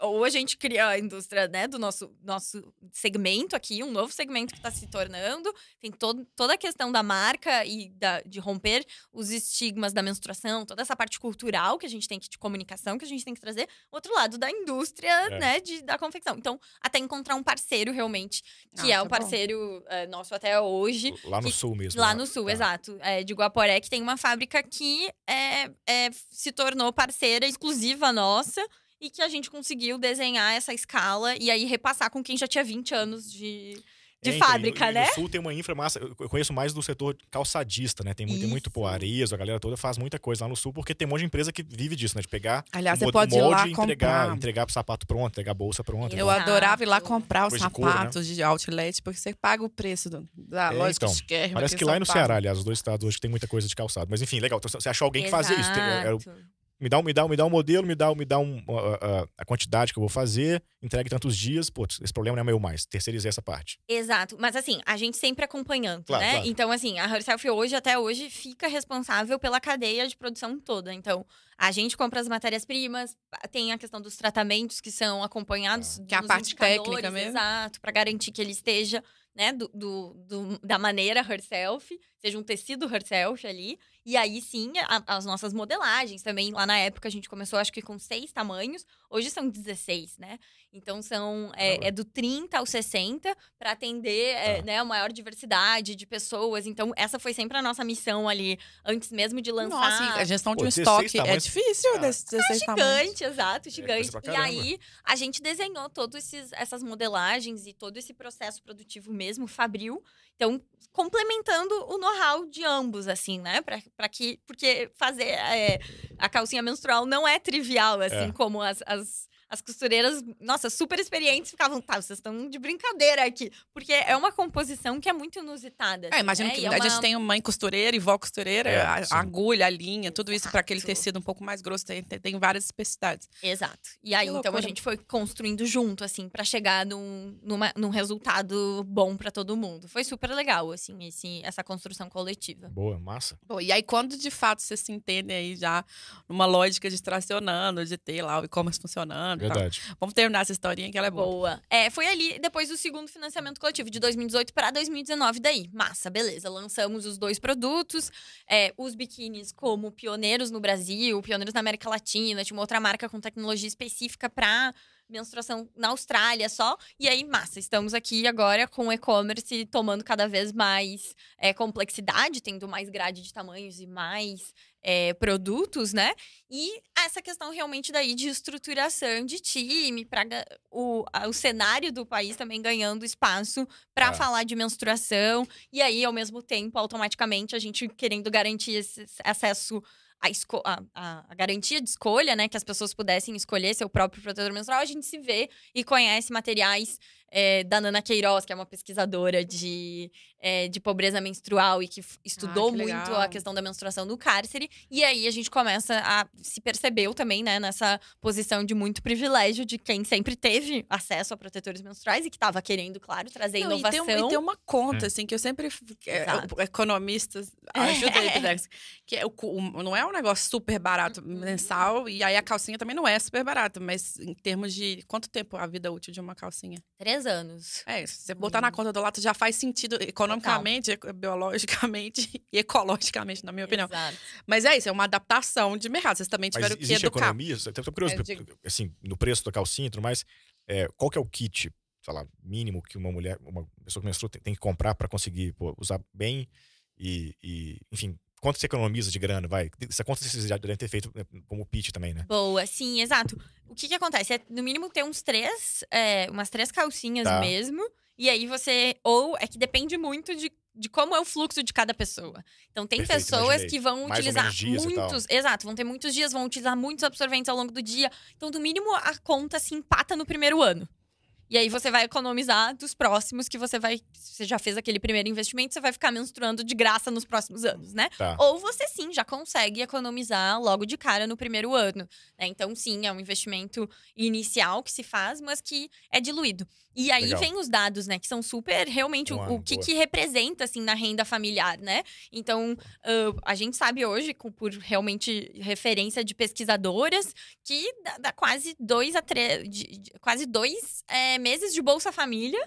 ou a gente cria a indústria né, do nosso, nosso segmento aqui, um novo segmento que está se tornando. Tem todo, toda a questão da marca e da, de romper os estigmas da menstruação, toda essa parte cultural que a gente tem que, de comunicação que a gente tem que trazer. Outro lado da indústria, é. né, de, da confecção. Então, até encontrar um parceiro realmente, que ah, é tá o é parceiro é, nosso até hoje. Lá no que, sul mesmo. Lá né? no sul, tá. exato. É, de Guaporé, que tem uma fábrica que é, se tornou parceira exclusiva nossa e que a gente conseguiu desenhar essa escala e aí repassar com quem já tinha 20 anos de, de é, então, fábrica, e, né? O Sul tem uma infra massa. Eu conheço mais do setor calçadista, né? Tem, muito, muito poarias, a galera toda faz muita coisa lá no Sul, porque tem um monte de empresa que vive disso, né? De pegar Aliás, um molde e entregar, entregar pro sapato pronto, entregar a bolsa pronta. Eu né? adorava ir lá comprar os né? sapatos de, né? de, outlet, porque você paga o preço do, da é, loja então, que Parece que lá no Ceará, aliás, os dois estados hoje tem muita coisa de calçado. Mas enfim, legal. Então, você achou alguém Exato. que fazia isso. era, me dá, um, me dá, um, me dá um modelo, me dá, me dá um, a, a quantidade que eu vou fazer, entregue tantos dias, pô, esse problema não é meu mais, terceirizei essa parte. Exato, mas assim, a gente sempre acompanhando, claro, né? Claro. Então, assim, a Herself hoje, até hoje, fica responsável pela cadeia de produção toda. Então, a gente compra as matérias-primas, tem a questão dos tratamentos que são acompanhados. Ah, que é a parte técnica mesmo. Exato, para garantir que ele esteja, né, do, do, do da maneira Herself seja um tecido herself ali. E aí sim, a, as nossas modelagens também. Lá na época a gente começou, acho que com seis tamanhos, hoje são 16, né? Então são é, ah, é do 30 ao 60 para atender ah. é, tá. né, a maior diversidade de pessoas. Então, essa foi sempre a nossa missão ali, antes mesmo de lançar. Nossa, a gestão de um estoque é tamanhos... é difícil ah. desse 16 é gigante, tamanhos. exato, gigante. É e aí, a gente desenhou todas essas modelagens e todo esse processo produtivo mesmo, fabril, então, complementando o know-how de ambos, assim, né? para que, porque fazer é, a calcinha menstrual não é trivial, assim, é. como as, as as costureiras, nossa, super experientes, ficavam, tá, vocês estão de brincadeira aqui. Porque é uma composição que é muito inusitada. é, imagina né? que é uma... a gente tem mãe costureira e vó costureira, é, a, a, agulha, a linha, tudo isso para aquele tecido um pouco mais grosso, tem, tem várias especificidades. Exato. E aí, então, a gente foi construindo junto, assim, para chegar num, numa, num resultado bom para todo mundo. Foi super legal, assim, esse, essa construção coletiva. Boa, massa. Bom, e aí, quando de fato vocês se entendem aí já numa lógica de tracionando, de ter lá o e-commerce funcionando, Tá. Verdade. Tá. Vamos terminar essa historinha que ela é boa. Boa. É, foi ali depois do segundo financiamento coletivo, de 2018 para 2019 daí. Massa, beleza. Lançamos os dois produtos, é, os biquínis como pioneiros no Brasil, pioneiros na América Latina, tinha uma outra marca com tecnologia específica para menstruação na Austrália só. E aí, massa, estamos aqui agora com o e-commerce tomando cada vez mais é, complexidade, tendo mais grade de tamanhos e mais é, produtos, né? E essa questão realmente daí de estruturação de time, para o, o cenário do país também ganhando espaço para é. falar de menstruação. E aí, ao mesmo tempo, automaticamente, a gente querendo garantir esse acesso à a, a, garantia de escolha, né? Que as pessoas pudessem escolher seu próprio protetor menstrual, a gente se vê e conhece materiais é, da Nana Queiroz, que é uma pesquisadora de, é, de pobreza menstrual e que estudou ah, que muito a questão da menstruação no cárcere. E aí a gente começa a se percebeu também, né, nessa posição de muito privilégio de quem sempre teve acesso a protetores menstruais e que estava querendo, claro, trazer Não, inovação. E tem, e tem uma conta, é. assim, que eu sempre. É, economistas ajuda aí, é. que é, o, o, não é um negócio super barato uhum. mensal, e aí a calcinha também não é super barata, mas em termos de quanto tempo a vida útil de uma calcinha? Três 10 anos. É, se você botar na hum. conta do lado já faz sentido economicamente, Total. biologicamente e ecologicamente, na minha opinião. Exato. Mas é isso, é uma adaptação de mercado. Vocês também tiveram Mas que educar. economia? Eu curioso, é, assim, no preço da calcinha e tudo mais, é, qual que é o kit, sei lá, mínimo que uma mulher, uma pessoa que menstrua tem, tem que comprar para conseguir pô, usar bem e, e, enfim, quanto você economiza de grana, vai? Essa é conta vocês já devem ter feito né, como pitch também, né? Boa, sim, exato. O que que acontece? É, no mínimo, ter uns três, é, umas três calcinhas tá. mesmo. E aí você. Ou é que depende muito de, de como é o fluxo de cada pessoa. Então tem Perfeito, pessoas imaginei. que vão Mais utilizar muitos. Exato, vão ter muitos dias, vão utilizar muitos absorventes ao longo do dia. Então, no mínimo, a conta se empata no primeiro ano. E aí você vai economizar dos próximos que você vai. Você já fez aquele primeiro investimento, você vai ficar menstruando de graça nos próximos anos, né? Tá. Ou você sim já consegue economizar logo de cara no primeiro ano. Né? Então, sim, é um investimento inicial que se faz, mas que é diluído. E aí Legal. vem os dados, né? Que são super, realmente, o, o que, que, representa, assim, na renda familiar, né? Então, uh, a gente sabe hoje, com, por realmente referência de pesquisadoras, que dá, dá quase dois, a três De, de, quase dois é, meses de Bolsa Família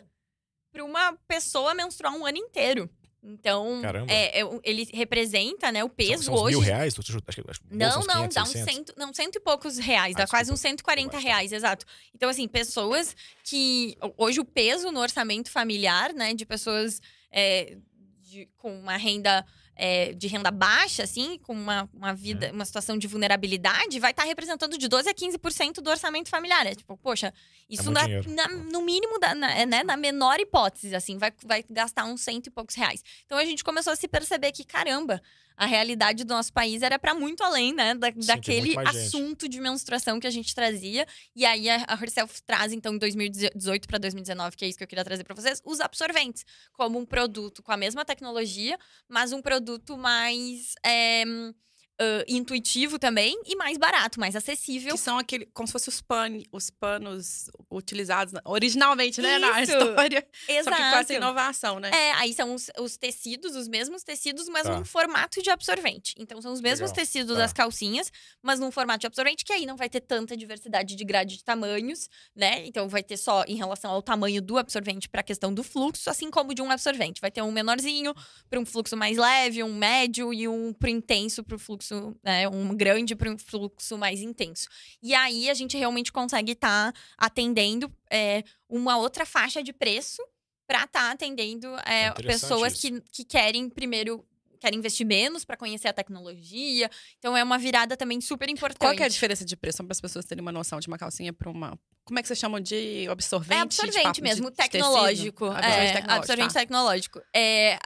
para uma pessoa menstruar um ano inteiro. Então, é, é ele representa, né, o peso são, são hoje. Mil reais? Acho, acho, não, não, 500, dá uns cento, não, cento e poucos reais, ah, dá desculpa, quase uns 140 é reais, exato. Então, assim, pessoas que. Hoje o peso no orçamento familiar, né, de pessoas é, de, com uma renda é, de renda baixa, assim, com uma, uma vida, uhum. uma situação de vulnerabilidade, vai estar tá representando de 12 a 15% do orçamento familiar. É tipo, poxa, é isso é na, na, no mínimo, da, na, né, na menor hipótese, assim, vai, vai gastar uns cento e poucos reais. Então a gente começou a se perceber que, caramba, a realidade do nosso país era para muito além, né? Da, Sim, daquele assunto de menstruação que a gente trazia. E aí a, a Herself traz, então, em 2018 para 2019, que é isso que eu queria trazer para vocês, os absorventes, como um produto com a mesma tecnologia, mas um produto mais. É, Uh, intuitivo também e mais barato, mais acessível. Que são aquele, como se fossem os, pan, os panos utilizados originalmente, né, Isso. na história. Exato. Só que com essa inovação, né? É, aí são os, os tecidos, os mesmos tecidos, mas tá. num formato de absorvente. Então são os mesmos Legal. tecidos tá. das calcinhas, mas num formato de absorvente que aí não vai ter tanta diversidade de grade de tamanhos, né? Então vai ter só em relação ao tamanho do absorvente para a questão do fluxo, assim como de um absorvente. Vai ter um menorzinho para um fluxo mais leve, um médio e um pro intenso pro fluxo fluxo, né, um grande para um fluxo mais intenso. E aí a gente realmente consegue estar tá atendendo é, uma outra faixa de preço para estar tá atendendo é, é pessoas que, que querem primeiro querem investir menos para conhecer a tecnologia. Então é uma virada também super importante. Qual é a diferença de preço para as pessoas terem uma noção de uma calcinha para uma como é que vocês chamam de absorvente? É absorvente mesmo, de, tecnológico. De é, absorvente é, tecnológico. Absorvente tá. tecnológico. É,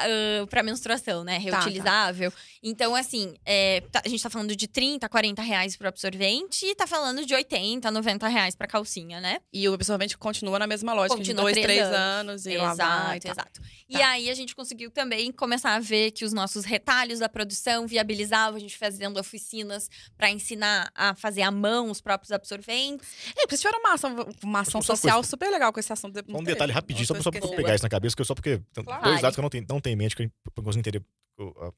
uh, pra menstruação, né? Reutilizável. Tá, tá. Então, assim, é, tá, a gente tá falando de 30, 40 reais pro absorvente e tá falando de 80, 90 reais pra calcinha, né? E o absorvente continua na mesma lógica, continua de dois, três, anos. anos e exato, lá vai, Exato, tá. exato. E tá. aí a gente conseguiu também começar a ver que os nossos retalhos da produção, viabilizava a gente fazendo oficinas para ensinar a fazer à mão os próprios absorventes. É, porque tiveram uma ação, uma ação social coisa. super legal com esse assunto. Um detalhe rapidinho, só pra, pegar isso na cabeça, que eu só porque então, claro. dois dados que eu não tenho, não tenho em mente, que eu não consigo entender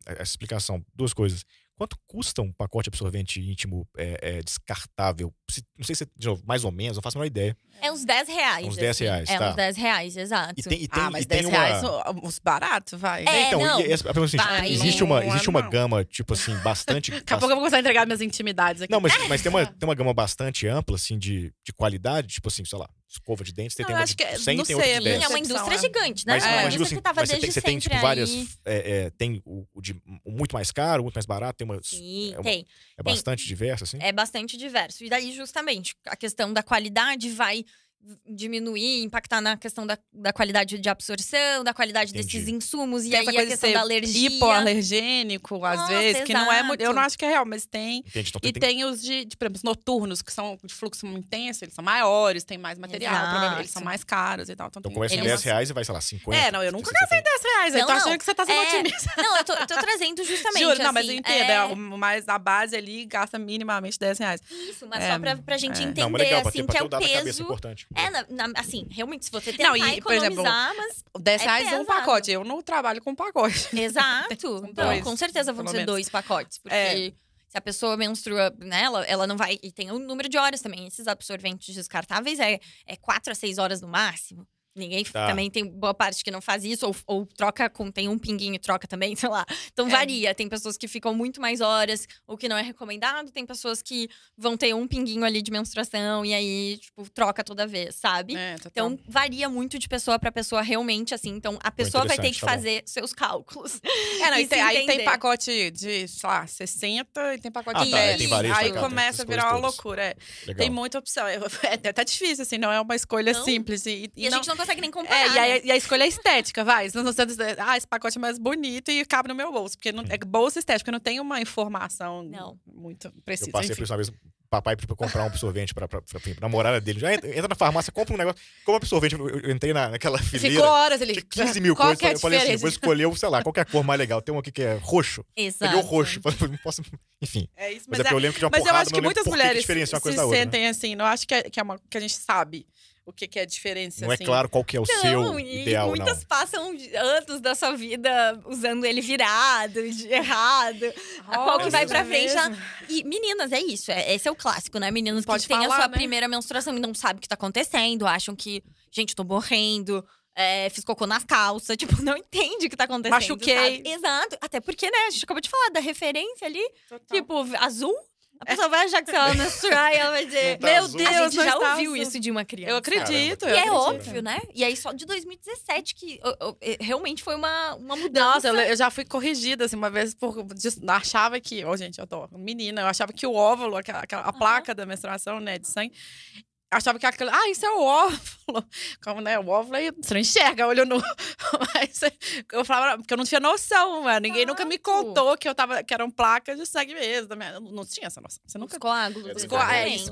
essa explicação. Duas coisas. Quanto custa um pacote absorvente íntimo é, é, descartável? Se, não sei se, é, de novo, mais ou menos, não faço a menor ideia. É uns 10 reais. uns 10 assim. reais, é, tá. É uns 10 reais, exato. E tem, e tem, ah, mas e 10 reais, uns baratos, vai. É, é então, não. E, a pergunta assim, existe, uma, existe uma gama, tipo assim, bastante... Daqui a pouco eu vou começar a entregar minhas intimidades aqui. Não, mas, mas tem, uma, tem uma gama bastante ampla, assim, de, de qualidade, tipo assim, sei lá, escova de dentes, você não, tem uma acho de, que, 100, não tem sei, outra de 10. É uma indústria gigante, né? Mas, é. mas, tipo assim, mas você, tem, você tem, tipo, aí. várias... É, é, tem o, o, de, o, muito mais caro, o muito mais barato, tem uma Sim, é, tem. É bastante tem, diverso, assim? É bastante diverso. E daí, justamente, a questão da qualidade vai diminuir, impactar na questão da, da qualidade de absorção, da qualidade Entendi. desses insumos, tem e aí a questão da alergia. Hipoalergênico, às Nossa, vezes, exato. que não é muito, Eu não acho que é real, mas tem. Entendi, então, e tem, tem os de, de, por exemplo, noturnos, que são de fluxo muito intenso, eles são maiores, tem mais material, eles são mais caros e tal. Então, então começa em 10 reais e vai, sei lá, 50. É, não, eu nunca gastei tem... 10 reais. eu tô não. achando que você tá sendo é... otimista. Não, eu tô, tô trazendo justamente. Juro, assim, não, mas assim, eu entendo. É... É, mas a base ali gasta minimamente 10 reais. Isso, mas só é, pra, pra gente é. entender, assim, que é o é peso. É, assim, realmente, se você tem não, e, economizar, por exemplo, mas. 10 é reais é um pacote. Eu não trabalho com pacote. Exato. então, dois, com certeza vão ser menos. dois pacotes. Porque é. se a pessoa menstrua nela, né, ela não vai. E tem o um número de horas também. Esses absorventes descartáveis é, é a 6 horas no máximo. Ninguém tá. também tem boa parte que não faz isso, ou, ou troca com. Tem um pinguinho e troca também, sei lá. Então é. varia. Tem pessoas que ficam muito mais horas, o que não é recomendado, tem pessoas que vão ter um pinguinho ali de menstruação e aí, tipo, troca toda vez, sabe? É, então varia muito de pessoa para pessoa realmente, assim. Então a pessoa vai ter que tá fazer seus cálculos. É, não, e tem, aí tem pacote de, sei lá, 60 e tem pacote ah, de tá, é, aí, tá, começa a virar uma loucura. É. Tem muita opção. É, até difícil, assim, não é uma escolha não. simples. E, e, e a gente não consegue nem comprar. É, e, a, né? e a escolha é estética, vai. Tá ah, esse pacote é mais bonito e cabe no meu bolso. Porque não, é hum. bolsa estética, eu não tenho uma informação não. muito precisa. Eu passei por isso uma vez, papai para comprar um absorvente para namorada dele. Já entra, entra, na farmácia, compra um negócio. Como absorvente, eu, eu entrei na, naquela fileira. Ficou horas ali. 15 mil qual coisas. É eu falei assim, vou escolher, sei lá, qual é a cor mais legal. Tem um aqui que é roxo. Exato. Peguei o roxo. Posso... Enfim. É isso, mas, mas é, é eu lembro que já uma mas porrada, eu acho que muitas mulheres se outra, sentem né? assim. Não acho que é, que é uma que a gente sabe o que, que é a diferença. Não é assim. é claro qual que é o não, seu e ideal, muitas não. passam anos da sua vida usando ele virado, de errado. Oh, qual que é vai pra frente. Já... E meninas, é isso. É, esse é o clássico, né? meninas Pode que têm a sua né? primeira menstruação e não sabem o que tá acontecendo. Acham que, gente, tô morrendo. É, fiz cocô nas calças, tipo, não entende o que tá acontecendo. Machuquei. Sabe? Exato. Até porque, né, a gente acabou de falar da referência ali. Total. Tipo, azul a pessoa vai achar que ela menstruar e ela vai dizer, tá meu azul. Deus, a gente já tá ouviu azul. isso de uma criança. Eu acredito. Caramba, eu e é acredito. é óbvio, né? E aí só de 2017 que eu, eu, realmente foi uma, uma mudança. Nossa, eu, já fui corrigida, assim, uma vez por... Achava que... Ó, oh, gente, eu tô menina. Eu achava que o óvulo, a, a placa uhum. da menstruação, né, de sangue, achava que aquilo, ah, isso é o óvulo. Como, né? O óvulo aí, você não enxerga olho nu. Mas eu falava, porque eu não tinha noção, mano. Ninguém nunca me contou que eu tava, que eram placas de sangue mesmo. Não tinha essa noção. Você nunca... Os coágulos. É Os co...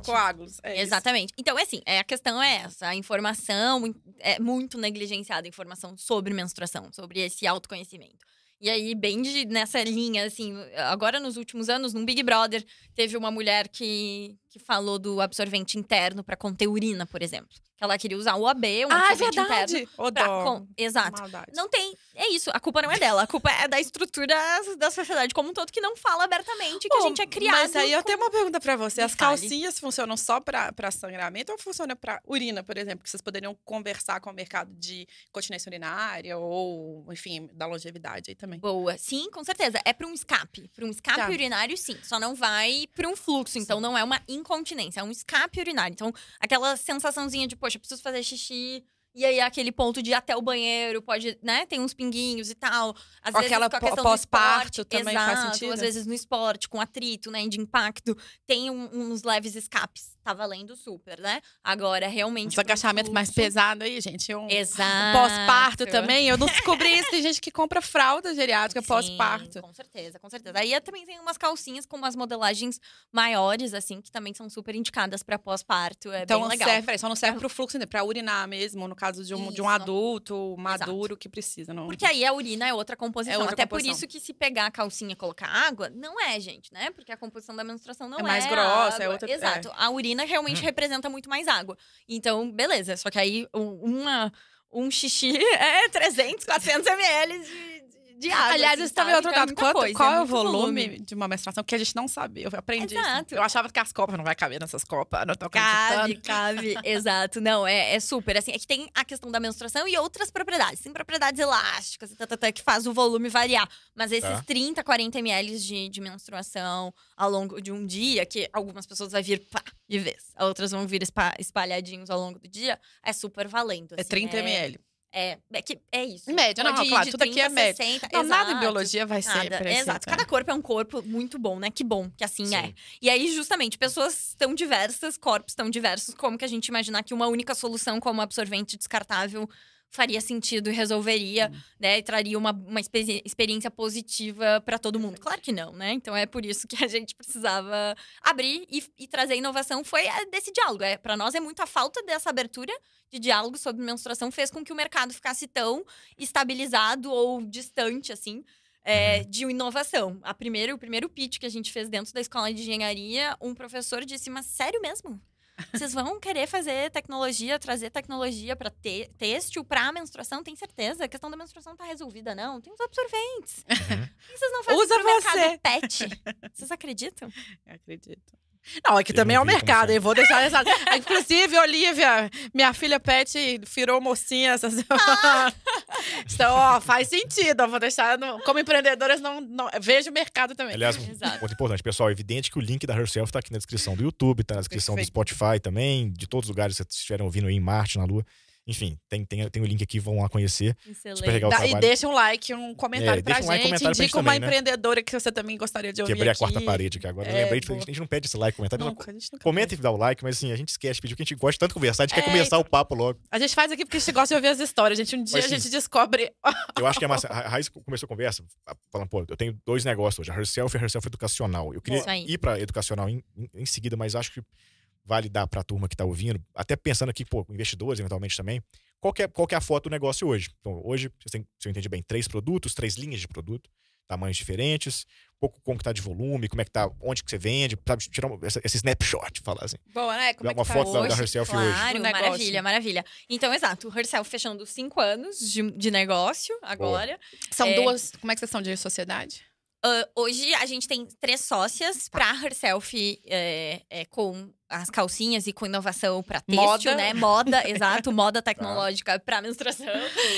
É coágulos. É Exatamente. Isso. Então, é assim, é, a questão é essa. A informação, é muito negligenciada a informação sobre menstruação, sobre esse autoconhecimento. E aí, bem de, nessa linha, assim, agora nos últimos anos, num Big Brother, teve uma mulher que, que falou do absorvente interno para conter urina, por exemplo que ela queria usar o AB, um ah, é verdade. interno. Tá, o pra, com, exato. Maldade. Não tem. É isso. A culpa não é dela. A culpa é da estrutura da sociedade como um todo que não fala abertamente que a gente é criado. Mas aí eu tenho uma pergunta para você. Me As fale. calcinhas funcionam só para sangramento ou funciona para urina, por exemplo? Que vocês poderiam conversar com o mercado de continência urinária ou, enfim, da longevidade aí também. Boa. Sim, com certeza. É para um escape. Para um escape tá. urinário, sim. Só não vai para um fluxo. Então, sim. Então não é uma incontinência, é um escape urinário. Então aquela sensaçãozinha de, pô, poxa, preciso fazer xixi, e aí aquele ponto de ir até o banheiro, pode, né? Tem uns pinguinhos e tal. Às vezes, aquela pós-parto também exato, faz sentido. Às vezes no esporte, com atrito, né? De impacto, tem um, uns leves escapes. Tá valendo super, né? Agora, realmente. Os agachamento mais pesado aí, gente. Um, exato. Um pós-parto também. Eu não descobri isso. Tem gente que compra fralda geriátrica pós-parto. Com certeza, com certeza. Aí também tem umas calcinhas com umas modelagens maiores, assim, que também são super indicadas para pós-parto. É então, bem legal. Serve, só não serve pro fluxo, né? Pra urinar mesmo, no caso de um, de um adulto maduro Exato. que precisa. Não... Porque aí a é urina é outra composição. É outra Até composição. por isso que se pegar a calcinha e colocar água, não é, gente, né? Porque a composição da menstruação não é. Mais é mais grossa, é outra. É. Exato. É. A urina realmente hum. representa muito mais água. Então, beleza. Só que aí uma um xixi é 300, 400 ml de, de água. Aliás, assim, isso também é outro dado. Quanto, coisa, qual é o volume, volume, de uma menstruação? Porque a gente não sabe. Eu aprendi. Exato. Eu achava que as copas não vai caber nessas copas. Não tô cabe, cabe. Exato. Não, é, é, super. Assim, é que tem a questão da menstruação e outras propriedades. Tem propriedades elásticas tá, tá, tá, que faz o volume variar. Mas esses tá. 30, 40 ml de, de menstruação ao longo de um dia, que algumas pessoas vai vir pá, de vez, outras vão vir espalhadinhos ao longo do dia, é super valendo. É assim, é 30 é... ml. É, é, que, é isso. Média, não, ir, claro, tudo aqui é média. 60, não, exato, nada em biologia vai nada, ser. Parecido, exato. Cada corpo é um corpo muito bom, né? Que bom que assim é. Sim. é. E aí, justamente, pessoas tão diversas, corpos tão diversos, como que a gente imaginar que uma única solução como absorvente descartável faria sentido e resolveria, hum. né? E traria uma, uma experiência positiva para todo mundo. Claro que não, né? Então é por isso que a gente precisava abrir e, e trazer inovação foi desse diálogo. É, para nós é muito a falta dessa abertura de diálogo sobre menstruação fez com que o mercado ficasse tão estabilizado ou distante, assim, é, uhum. de inovação. A primeira o primeiro pitch que a gente fez dentro da escola de engenharia, um professor disse, mas sério mesmo? Vocês vão querer fazer tecnologia, trazer tecnologia para te têxtil, para menstruação, tem certeza? A questão da menstruação tá resolvida, não? Tem os absorventes. Uhum. Por que vocês não fazem Usa pro você. mercado pet? Vocês acreditam? Eu acredito. Não, é que eu também é o mercado, eu vou deixar essa. Inclusive, Olivia, minha filha Pet virou mocinha essa semana. Ah! então, ó, faz sentido. Eu vou deixar. No... Como empreendedoras, não, não... vejo o mercado também. Aliás, Exato. muito importante, pessoal. É evidente que o link da Herself tá aqui na descrição do YouTube, tá na descrição Perfeito. do Spotify também, de todos os lugares que vocês estiverem ouvindo aí em Marte, na Lua. Enfim, tem, tem, tem o link aqui, vão lá conhecer. Excelente. Super legal o E deixa um like, um comentário é, pra um gente. Like, comentário Indica pra gente uma também, né? empreendedora né? que você também gostaria de ouvir. Quebrei aqui. a quarta parede aqui agora. É, lembrei, a gente, não pede esse like, comentário. Nunca, comenta pede. e dá o like, mas assim, a gente esquece, pediu que a gente gosta tanto de conversar, a gente é, quer começar o então, papo logo. A gente faz aqui porque a gente gosta de ouvir as histórias, gente. Um dia mas, a assim, gente descobre. eu acho que é a, Márcia, a Raiz começou a conversa falando, pô, eu tenho dois negócios hoje, a Herself e a Herself Educacional. Eu queria ir pra educacional em, em seguida, mas acho que vale dar para a turma que está ouvindo, até pensando aqui, pô, investidores eventualmente também, qual que, é, qual que é a foto do negócio hoje? Então, hoje, vocês têm, se eu entendi bem, três produtos, três linhas de produto, tamanhos diferentes, pouco como que tá de volume, como é que tá, onde que você vende, sabe, tirar essa, esse snapshot, falar assim. Boa, né? Como é uma tá foto hoje, da, da Herself claro, hoje. maravilha, maravilha. Então, exato, o Herself fechando cinco anos de, de negócio agora. Boa. São é... duas, como é que vocês são de sociedade? Uh, hoje a gente tem três sócias tá. para Herself é, é, com as calcinhas e com inovação para têxtil, moda. né? Moda, exato, moda tá. tecnológica para menstruação.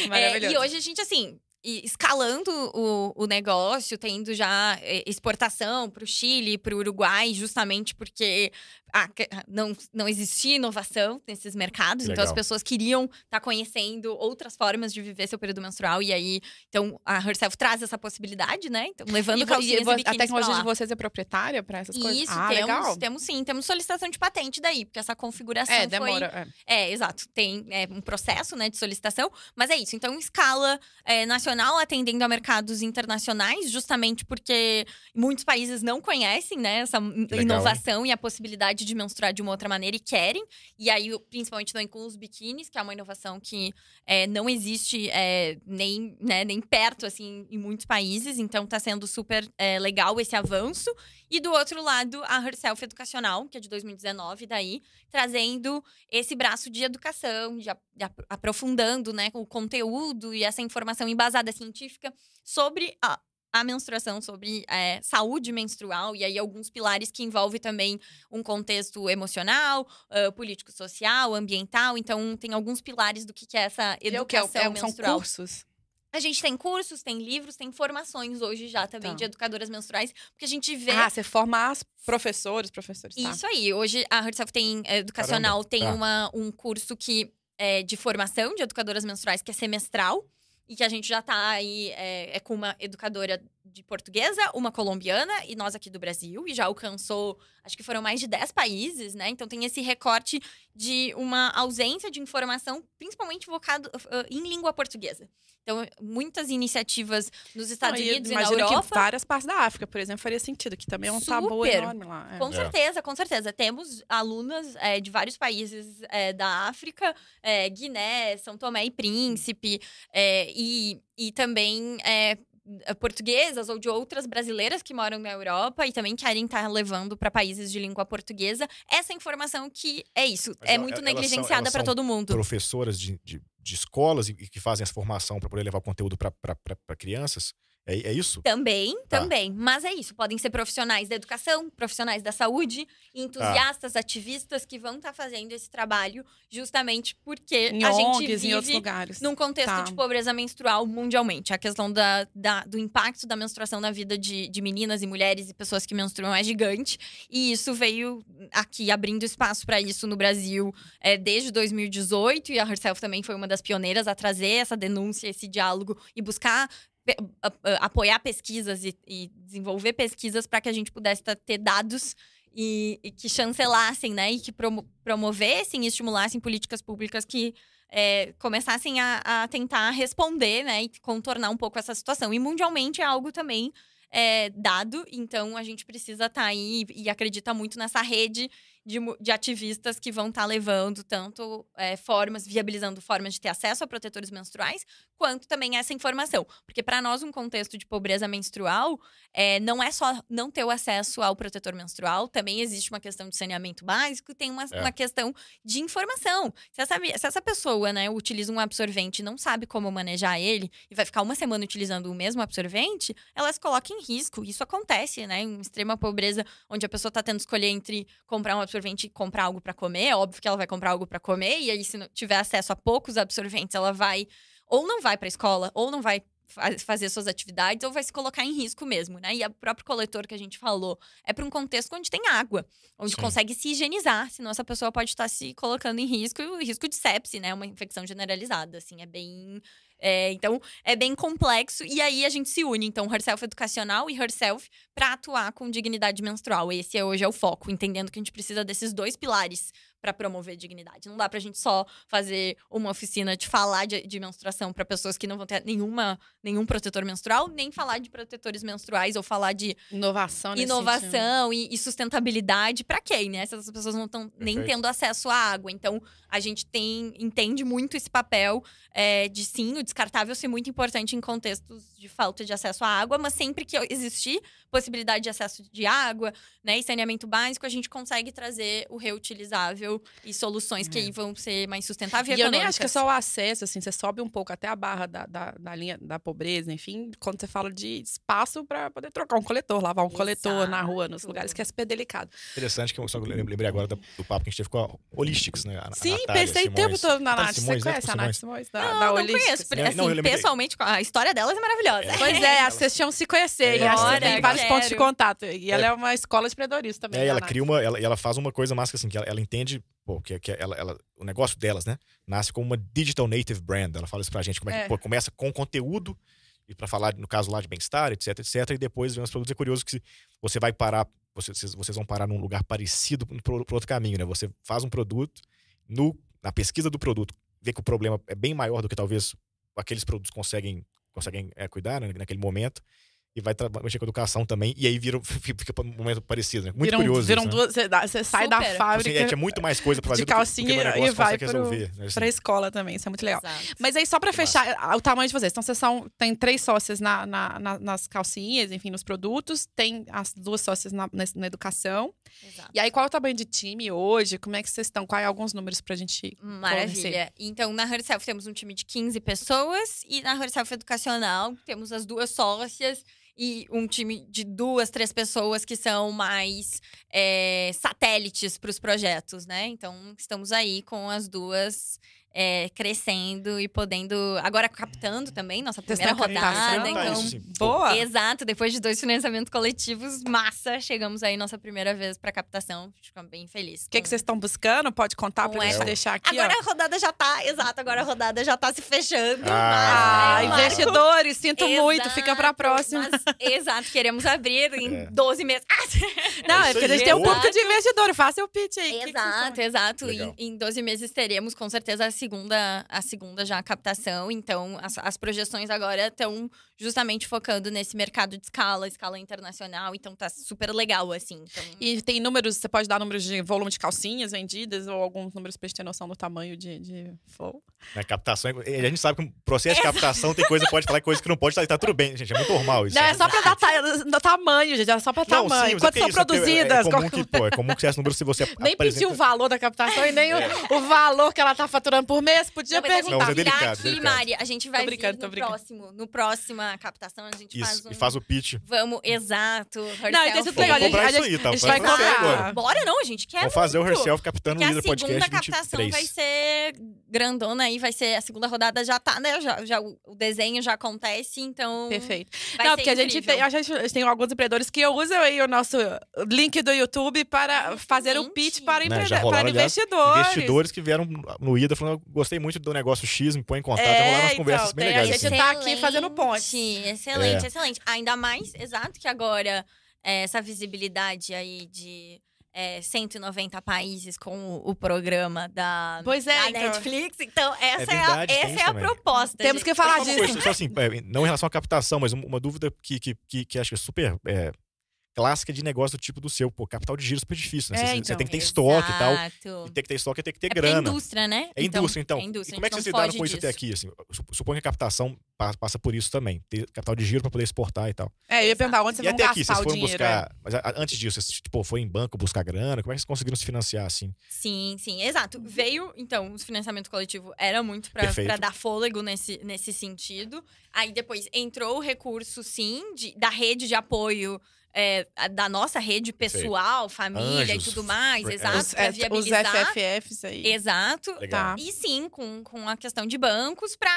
Maravilhoso. É, e hoje a gente, assim, escalando o, o negócio, tendo já eh, exportação para o Chile, para o Uruguai, justamente porque ah, ah, não, não existia inovação nesses mercados, Legal. então as pessoas queriam estar tá conhecendo outras formas de viver seu período menstrual, e aí, então, a Herself traz essa possibilidade, né? Então, levando e, calcinhas e, e A tecnologia de vocês é proprietária para essas coisas? Isso, ah, temos, legal. temos sim. Temos solicitação de patente daí, porque essa configuração é, demora, É. é. exato. Tem é, um processo, né, de solicitação, mas é isso. Então, escala é, nacional, atendendo a mercados internacionais, justamente porque muitos países não conhecem, né, essa inovação e a possibilidade vontade de menstruar de uma outra maneira e querem. E aí, principalmente também com os biquínis, que é uma inovação que é, não existe é, nem, né, nem perto, assim, em muitos países. Então, está sendo super é, legal esse avanço. E do outro lado, a Herself Educacional, que é de 2019, daí, trazendo esse braço de educação, de, aprofundando né, o conteúdo e essa informação embasada científica sobre a, a menstruação, sobre é, saúde menstrual, e aí alguns pilares que envolve também um contexto emocional, uh, político-social, ambiental. Então, tem alguns pilares do que, que é essa é é educação é, é, menstrual. São cursos. A gente tem cursos, tem livros, tem formações hoje já também tá. de educadoras menstruais, porque a gente vê. Ah, você forma as professores, professores. Tá. Isso aí. Hoje a Herself tem eh, educacional Caramba. tem tá. uma, um curso que é de formação de educadoras menstruais que é semestral e que a gente já está aí é, é, com uma educadora de portuguesa, uma colombiana e nós aqui do Brasil, e já alcançou, acho que foram mais de 10 países, né? Então tem esse recorte de uma ausência de informação, principalmente focado uh, ah, em língua portuguesa. Então, muitas iniciativas nos Estados Não, Unidos e, na Europa. Que várias partes da África, por exemplo, faria sentido, que também é um super. tabu enorme lá. É. Com é. certeza, com certeza. Temos alunas é, de vários países é, da África, é, Guiné, São Tomé e Príncipe, e, e também portuguesas ou de outras brasileiras que moram na Europa e também querem estar tá levando para países de língua portuguesa essa informação que é isso, Mas é ela, muito é, negligenciada para todo mundo. Professoras de, de, de escolas e, e que fazem essa formação para poder levar conteúdo para crianças é, é isso? Também, tá. também. Mas é isso. Podem ser profissionais da educação, profissionais da saúde, entusiastas, ativistas que vão estar tá fazendo esse trabalho justamente porque em a gente ONGs, vive num contexto tá. de pobreza menstrual mundialmente. A questão da, da, do impacto da menstruação na vida de, de meninas e mulheres e pessoas que menstruam é gigante. E isso veio aqui abrindo espaço para isso no Brasil é, desde 2018. E a Herself também foi uma das pioneiras a trazer essa denúncia, esse diálogo e buscar apoiar pesquisas e, e desenvolver pesquisas para que a gente pudesse ter dados e, e, que chancelassem, né? E que promovessem e estimulassem políticas públicas que é, começassem a, a, tentar responder, né? E contornar um pouco essa situação. E mundialmente é algo também é, dado, então a gente precisa estar tá aí e acredita muito nessa rede de, de ativistas que vão estar tá levando tanto é, formas, viabilizando formas de ter acesso a protetores menstruais, quanto também essa informação. Porque para nós, um contexto de pobreza menstrual, é, não é só não ter o acesso ao protetor menstrual, também existe uma questão de saneamento básico, tem uma, é. uma questão de informação. Se essa, se essa pessoa né, utiliza um absorvente e não sabe como manejar ele, e vai ficar uma semana utilizando o mesmo absorvente, elas colocam em risco. Isso acontece, né? Em extrema pobreza, onde a pessoa está tendo que escolher entre comprar um absorvente absorvente e comprar algo para comer, é óbvio que ela vai comprar algo para comer, e aí, se tiver acesso a poucos absorventes, ela vai ou não vai para a escola, ou não vai fazer suas atividades ou vai se colocar em risco mesmo, né? E o próprio coletor que a gente falou é para um contexto onde tem água, onde Sim. consegue se higienizar, senão essa pessoa pode estar tá se colocando em risco, risco de sepse, né? Uma infecção generalizada, assim, é bem... É, então, é bem complexo e aí a gente se une, então, Herself Educacional e Herself para atuar com dignidade menstrual. Esse é, hoje é o foco, entendendo que a gente precisa desses dois pilares para promover dignidade. Não dá pra gente só fazer uma oficina de falar de, de menstruação para pessoas que não vão ter nenhuma, nenhum protetor menstrual, nem falar de protetores menstruais ou falar de inovação, inovação e, e, sustentabilidade para quem, né? Essas pessoas não estão nem tendo acesso à água. Então, a gente tem entende muito esse papel é, de sim, o descartável ser muito importante em contextos de falta de acesso à água, mas sempre que existir possibilidade de acesso de água, né, e saneamento básico, a gente consegue trazer o reutilizável acessível e soluções que é. vão ser mais sustentáveis. E, e eu nem acho que é só o acesso, assim, você sobe um pouco até a barra da, da, da linha da pobreza, enfim, quando você fala de espaço para poder trocar um coletor, lavar um Exato. coletor na rua, nos lugares que é super delicado. Interessante que eu só lembrei agora do papo que a gente teve com a Holistics, né? A, Sim, Natália, pensei o tempo todo na Nath. Simões, você né? conhece né? a Nath Simões? Da, não, da não Holistics? conheço. É, assim, não, pessoalmente, a história delas é maravilhosa. É. Pois é, vocês tinham se conhecer. É. E acho que tem vários pontos de contato. E é. ela é, uma escola de predadorismo também. É, né, ela cria uma. Ela, faz uma coisa que assim, que ela, ela entende pô, que, que ela, ela, o negócio delas, né? Nasce como uma digital native brand. Ela fala isso pra gente, como é, que é. Pô, começa com conteúdo e para falar, no caso lá de bem-estar, etc, etc, e depois vem os produtos. É curioso que você vai parar, vocês, vocês vão parar num lugar parecido pro, pro outro caminho, né? Você faz um produto, no, na pesquisa do produto, vê que o problema é bem maior do que talvez aqueles produtos conseguem, conseguem é, cuidar né, naquele momento, e vai mexer com educação também, e aí vira, fica um momento parecido, né? Muito viram, curioso. Viram isso, né? duas, Você sai Super. da fábrica. Tipo assim, é, tinha muito mais coisa pra fazer de calcinha do que, do que e vai é pro, resolver, né? pra escola também, isso é muito legal. Exato. Mas aí, só pra que fechar, massa. o tamanho de vocês. Então, vocês são. Tem três sócias na, na, na, nas calcinhas, enfim, nos produtos, tem as duas sócias na, na, educação. Exato. E aí, qual é o tamanho de time hoje? Como é que vocês estão? Quais é alguns números pra gente. Maravilha. Conhecer? Então, na Herself temos um time de 15 pessoas e na Herself Educacional temos as duas sócias e um time de duas, três pessoas que são mais é, satélites para os projetos, né? Então, estamos aí com as duas é, crescendo e podendo. Agora captando também, nossa primeira rodada. Tá, então, isso, boa! Exato, depois de dois financiamentos coletivos, massa! Chegamos aí nossa primeira vez para captação. Ficamos bem felizes. O que, é que vocês estão buscando? Pode contar para gente deixar aqui. Agora ó. a rodada já tá, exato, agora a rodada já tá se fechando. Ah, mas, né, investidores, sinto exato, muito, fica para próxima. Mas, exato, queremos abrir em é. 12 meses. Ah, Não, é, porque a gente tem um pouco de investidor, faça o pitch aí. Exato, que que exato. Em, em 12 meses teremos com certeza segunda, a segunda já a captação, então as, as projeções agora estão justamente focando nesse mercado de escala, escala internacional, então tá super legal, assim. Então... E tem números, você pode dar números de volume de calcinhas vendidas ou alguns números pra gente ter noção do tamanho de, de flow? Na é, captação, é a gente sabe que o processo de captação tem coisa que pode falar, coisa que não pode falar, tá, tá tudo bem, gente, é muito normal isso. Não, é só pra dar tamanho, gente, é só pra não, tamanho. Sim, é Quanto são isso, produzidas? É, é comum que, pô, é comum que você número se você... Nem apresenta... o valor da captação e nem é. o, o valor que ela tá faturando por mês? Podia não, é perguntar. Não, é assim, delicado, aqui, Mari, a gente vai vir no próximo. No a captação, a gente isso, faz um... E faz o pitch. Vamos, exato. Não, então, olha, é tá? a gente, a gente, isso aí, tá? a gente vai comprar. Bora não, gente. Quer Vou fazer o Herself captando o líder podcast a segunda captação 23. vai ser grandona aí, vai ser... A segunda rodada já tá, né? Já, já o desenho já acontece, então... Perfeito. não, porque a gente, tem, a gente tem alguns empreendedores que usam aí o nosso link do YouTube para fazer o pitch para, né, empre... para investidores. Investidores que vieram no IDA falando gostei muito do negócio X, me põe em contato. É, umas então, conversas bem legais. A gente assim. tá aqui fazendo ponte. Excelente, é. excelente. Ainda mais, exato, que agora é, essa visibilidade aí de é, 190 países com o, o programa da, é, da então. Netflix. Então, essa é, verdade, é a, essa é a é proposta. Temos gente. que falar disso. só assim, é, não em relação à captação, mas uma dúvida que, que, que, que acho que é super é, clássica de negócio do tipo do seu. Pô, capital de giro é super difícil, né? É, você, então, tem que ter exato. estoque e tal. E tem que ter estoque e tem que ter é grana. É indústria, né? É então, indústria, então. então. É indústria, e como é que vocês lidaram com disso. isso até aqui? Assim, suponho que a captação passa por isso também. Ter capital de giro para poder exportar e tal. É, eu ia perguntar onde você vai gastar aqui, vocês foram dinheiro, buscar. É? Mas antes disso, vocês, tipo, foi em banco buscar grana? Como é que vocês conseguiram se financiar assim? Sim, sim, exato. Veio, então, o financiamento coletivo era muito para dar fôlego nesse, nesse sentido. Aí depois entrou o recurso, sim, de, da rede de apoio é, da nossa rede pessoal, família Anjos, e tudo mais, é, exato, os, é, viabilizar. Os FFFs aí. Exato. Tá. E sim, com, com a questão de bancos, para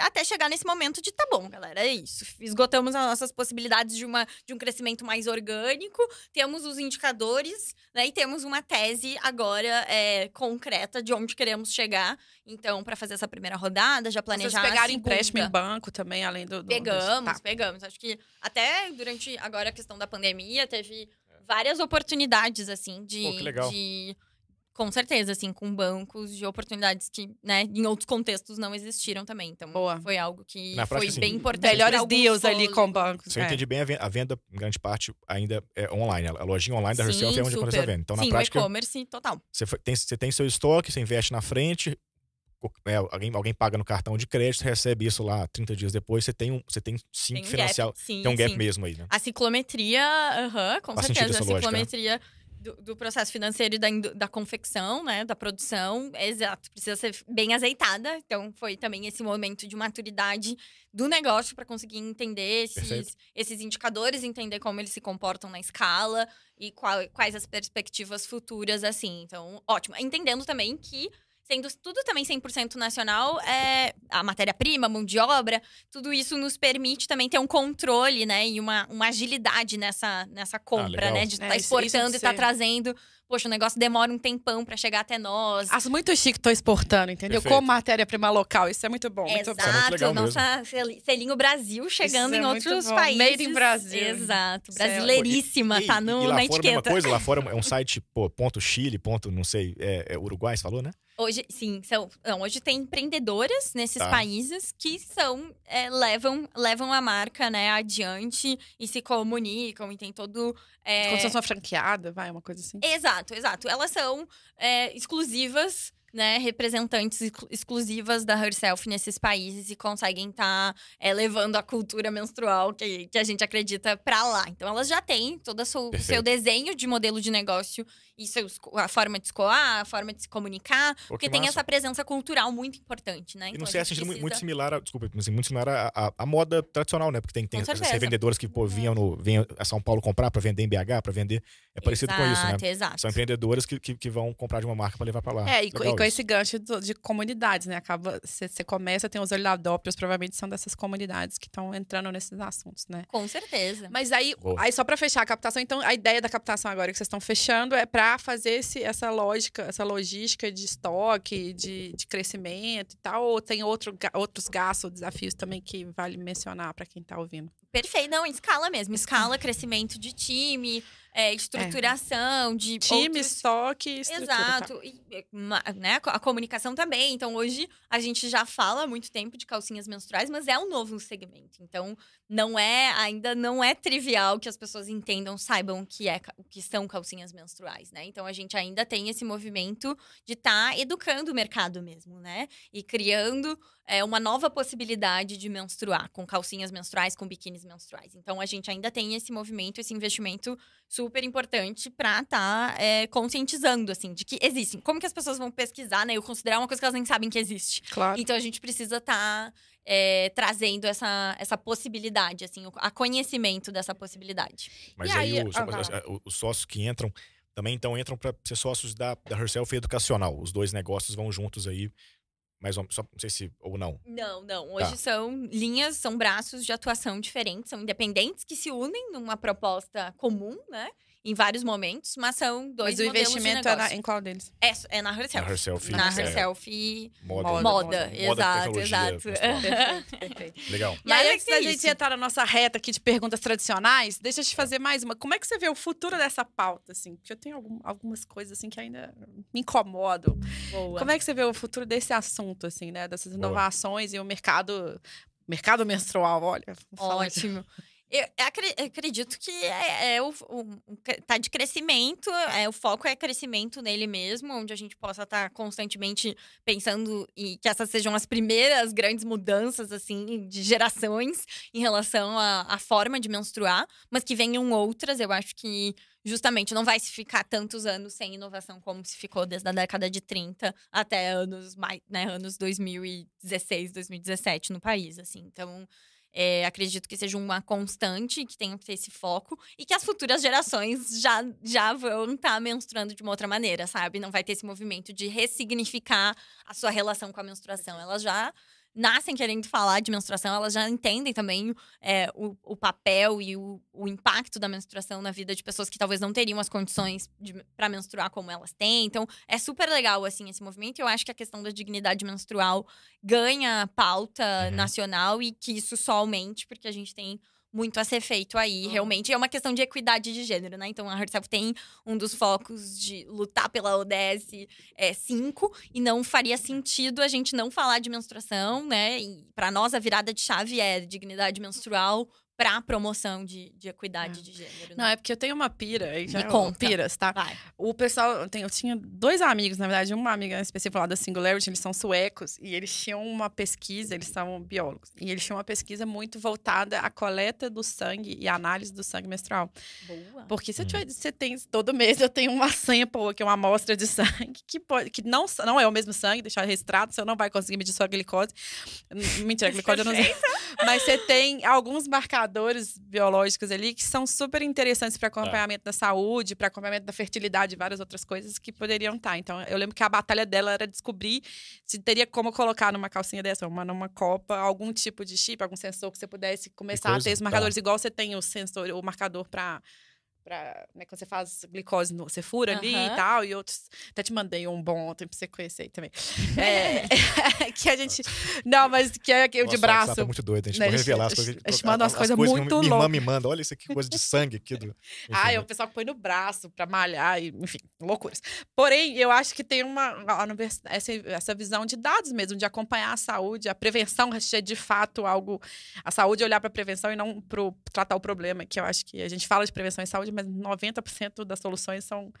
até chegar nesse momento de tá bom, galera, é isso. Esgotamos as nossas possibilidades de, uma, de um crescimento mais orgânico, temos os indicadores, né? E temos uma tese agora é, concreta de onde queremos chegar. Então, para fazer essa primeira rodada, já planejar. Vocês pegaram empréstimo em banco também, além do. do pegamos, tá. pegamos. Acho que até durante agora a questão da pandemia, teve é. várias oportunidades, assim, de. Pô, de com certeza, assim, com bancos de oportunidades que, né, em outros contextos não existiram também. Então, Boa. foi algo que Na foi prática, bem sim. importante. Melhores deals ali com bancos. Se eu é. entendi bem, a venda, em grande parte, ainda é online. A lojinha online da Herself é onde super. acontece a venda. Então, na prática. e-commerce total. Você tem, você tem seu estoque, você investe na frente, né, alguém, alguém paga no cartão de crédito, recebe isso lá 30 dias depois, você tem um, você tem sim tem financial, gap, sim, tem um gap sim. mesmo aí, né? A ciclometria, uh -huh, com Faz certeza, a né? ciclometria do, do, processo financeiro e da, da confecção, né, da produção, é exato, precisa ser bem azeitada. Então foi também esse momento de maturidade do negócio para conseguir entender esses, esses indicadores, entender como eles se comportam na escala e qual, quais as perspectivas futuras assim. Então, ótimo. Entendendo também que sendo tudo também 100% nacional, é, a matéria-prima, mão de obra, tudo isso nos permite também ter um controle, né? E uma, uma agilidade nessa, nessa ah, compra, ah, né? De estar tá é, exportando e estar tá trazendo poxa, o negócio demora um tempão para chegar até nós. Acho muito chique tô exportando, entendeu? Perfeito. Com matéria-prima local, isso é muito bom. Exato, muito bom. É muito nossa mesmo. selinho Brasil chegando isso é em é outros países. Made in Brasil. Exato, brasileiríssima, e, tá no, e lá na fora, etiqueta. Mesma coisa, lá fora é um site, pô, ponto Chile, ponto, não sei, é, é Uruguai, você falou, né? Hoje, sim, são. Não, hoje tem empreendedoras nesses tá. países que são. É, levam, levam a marca, né, adiante e se comunicam e tem todo. É... Como se fosse uma franqueada, vai, uma coisa assim. Exato, exato. Elas são é, exclusivas né, representantes exclusivas da Herself nesses países e conseguem estar tá, é, levando a cultura menstrual que, que a gente acredita para lá. Então, elas já têm todo o seu desenho de modelo de negócio e seus, a forma de escoar, a forma de se comunicar, Pô, porque tem essa presença cultural muito importante, né? e não então, sei, é precisa... Assim, muito similar, a, desculpa, assim, muito similar à, moda tradicional, né? Porque tem, tem revendedoras que pô, uhum. vinham, no, vinham a São Paulo comprar para vender em BH, para vender. É parecido exato, com isso, né? Exato. São empreendedoras que, que, que, vão comprar de uma marca para levar para lá. É, e, Legal, e com esse gancho do, de comunidades, né? Acaba, você começa, tem os olhadópios, provavelmente são dessas comunidades que estão entrando nesses assuntos, né? Com certeza. Mas aí, aí só para fechar a captação, então a ideia da captação agora que vocês estão fechando é para fazer esse, essa lógica, essa logística de estoque, de, de crescimento e tal, ou tem outro, outros gastos ou desafios também que vale mencionar para quem está ouvindo? Perfeito, não, escala mesmo. Escala, crescimento de time, é, estruturação, é. de. Time, outros... estoque, estrutura. Tá. Exato. E, né, a comunicação também. Então, hoje, a gente já fala há muito tempo de calcinhas menstruais, mas é um novo segmento. Então, não é, ainda não é trivial que as pessoas entendam, saibam o que, é, o que são calcinhas menstruais, né? Então, a gente ainda tem esse movimento de estar tá educando o mercado mesmo, né? E criando é, uma nova possibilidade de menstruar, com calcinhas menstruais, com biquínis menstruais. Então, a gente ainda tem esse movimento, esse investimento super importante para estar tá, é, conscientizando, assim, de que existem. Como que as pessoas vão pesquisar, né? Eu considerar uma coisa que elas nem sabem que existe. Claro. Então, a gente precisa estar tá, é, trazendo essa, essa possibilidade, assim, o a conhecimento dessa possibilidade. Mas e aí, aí os, ah, eh, os sócios que entram também então entram para ser sócios da, da Herself Educacional. Os dois negócios vão juntos aí mas só, não sei se ou não. Não, não. Tá. Hoje tá. são linhas, são braços de atuação diferentes, são independentes que se unem numa proposta comum, né? em vários momentos, mas são dois mas o investimento é na, em qual deles? É, é na Herself. Na Herself. Na Herself. É. Moda. Moda, moda. moda exato, exato. Perfeito, perfeito. Legal. Mas antes da é gente entrar na nossa reta aqui de perguntas tradicionais, deixa eu te fazer mais uma. Como é que você vê o futuro dessa pauta, assim? Porque eu tenho algum, algumas coisas, assim, que ainda me incomodam. Boa. Como é que você vê o futuro desse assunto, assim, né? Dessas inovações Boa. e o mercado... Mercado menstrual, olha. Ótimo. Eu acredito que é, é o, o, tá de crescimento, é, o foco é crescimento nele mesmo, onde a gente possa estar tá constantemente pensando e que essas sejam as primeiras grandes mudanças, assim, de gerações em relação à, à forma de menstruar, mas que venham outras, eu acho que justamente não vai se ficar tantos anos sem inovação como se ficou desde a década de 30 até anos mais, né, anos 2016, 2017 no país, assim, então... É, acredito que seja uma constante, que tenha que ter esse foco e que as futuras gerações já, já vão estar tá menstruando de uma outra maneira, sabe? Não vai ter esse movimento de ressignificar a sua relação com a menstruação. Elas já nascem querendo falar de menstruação, elas já entendem também é, o, o, papel e o, o, impacto da menstruação na vida de pessoas que talvez não teriam as condições para menstruar como elas têm. Então, é super legal, assim, esse movimento. E eu acho que a questão da dignidade menstrual ganha pauta uhum. nacional e que isso só aumente, porque a gente tem muito a ser feito aí, realmente. É uma questão de equidade de gênero, né? Então a Herself tem um dos focos de lutar pela ODS 5, é, e não faria sentido a gente não falar de menstruação, né? E para nós a virada de chave é dignidade menstrual pra promoção de, de equidade é. de gênero. Né? Não, é porque eu tenho uma pira. Me já, é conta. Piras, tá? Vai. O pessoal... Eu, tenho, eu tinha dois amigos, na verdade. Uma amiga específica lá da Singularity, eles são suecos. E eles tinham uma pesquisa, eles são biólogos. E eles tinham uma pesquisa muito voltada à coleta do sangue e análise do sangue menstrual. Boa. Porque se tiver, você uhum. tem... Todo mês eu tenho uma sample, que é uma amostra de sangue, que, pode, que não, não é o mesmo sangue, deixar registrado, você não vai conseguir medir sua glicose. Mentira, glicose eu não sei. Mas você tem alguns marcadores marcadores biológicos ali que são super interessantes para é. acompanhamento é. da saúde, para acompanhamento da fertilidade e várias outras coisas que poderiam estar. Tá. Então, eu lembro que a batalha dela era descobrir se teria como colocar numa calcinha dessa, uma, numa copa, algum tipo de chip, algum sensor que você pudesse começar a ter os marcadores, tá. igual você tem o sensor, o marcador para Pra, né, quando você faz glicose, no, você fura uhum. ali e tal, e outros. Até te mandei um bom ontem pra você conhecer também. É, que a gente. Não, mas que é aquele eu de é braço. O é muito doido, a gente né, pode revelar as coisas. A gente manda umas coisas, muito loucas. Minha irmã me manda, olha isso aqui, coisa de sangue aqui do. ah, é o pessoal que põe no braço pra malhar, e, enfim, loucuras. Porém, eu acho que tem uma. Essa, essa visão de dados mesmo, de acompanhar a saúde, a prevenção é de fato algo. A saúde olhar pra prevenção e não pro, tratar o problema, que eu acho que a gente fala de prevenção e saúde, mas 90% das soluções são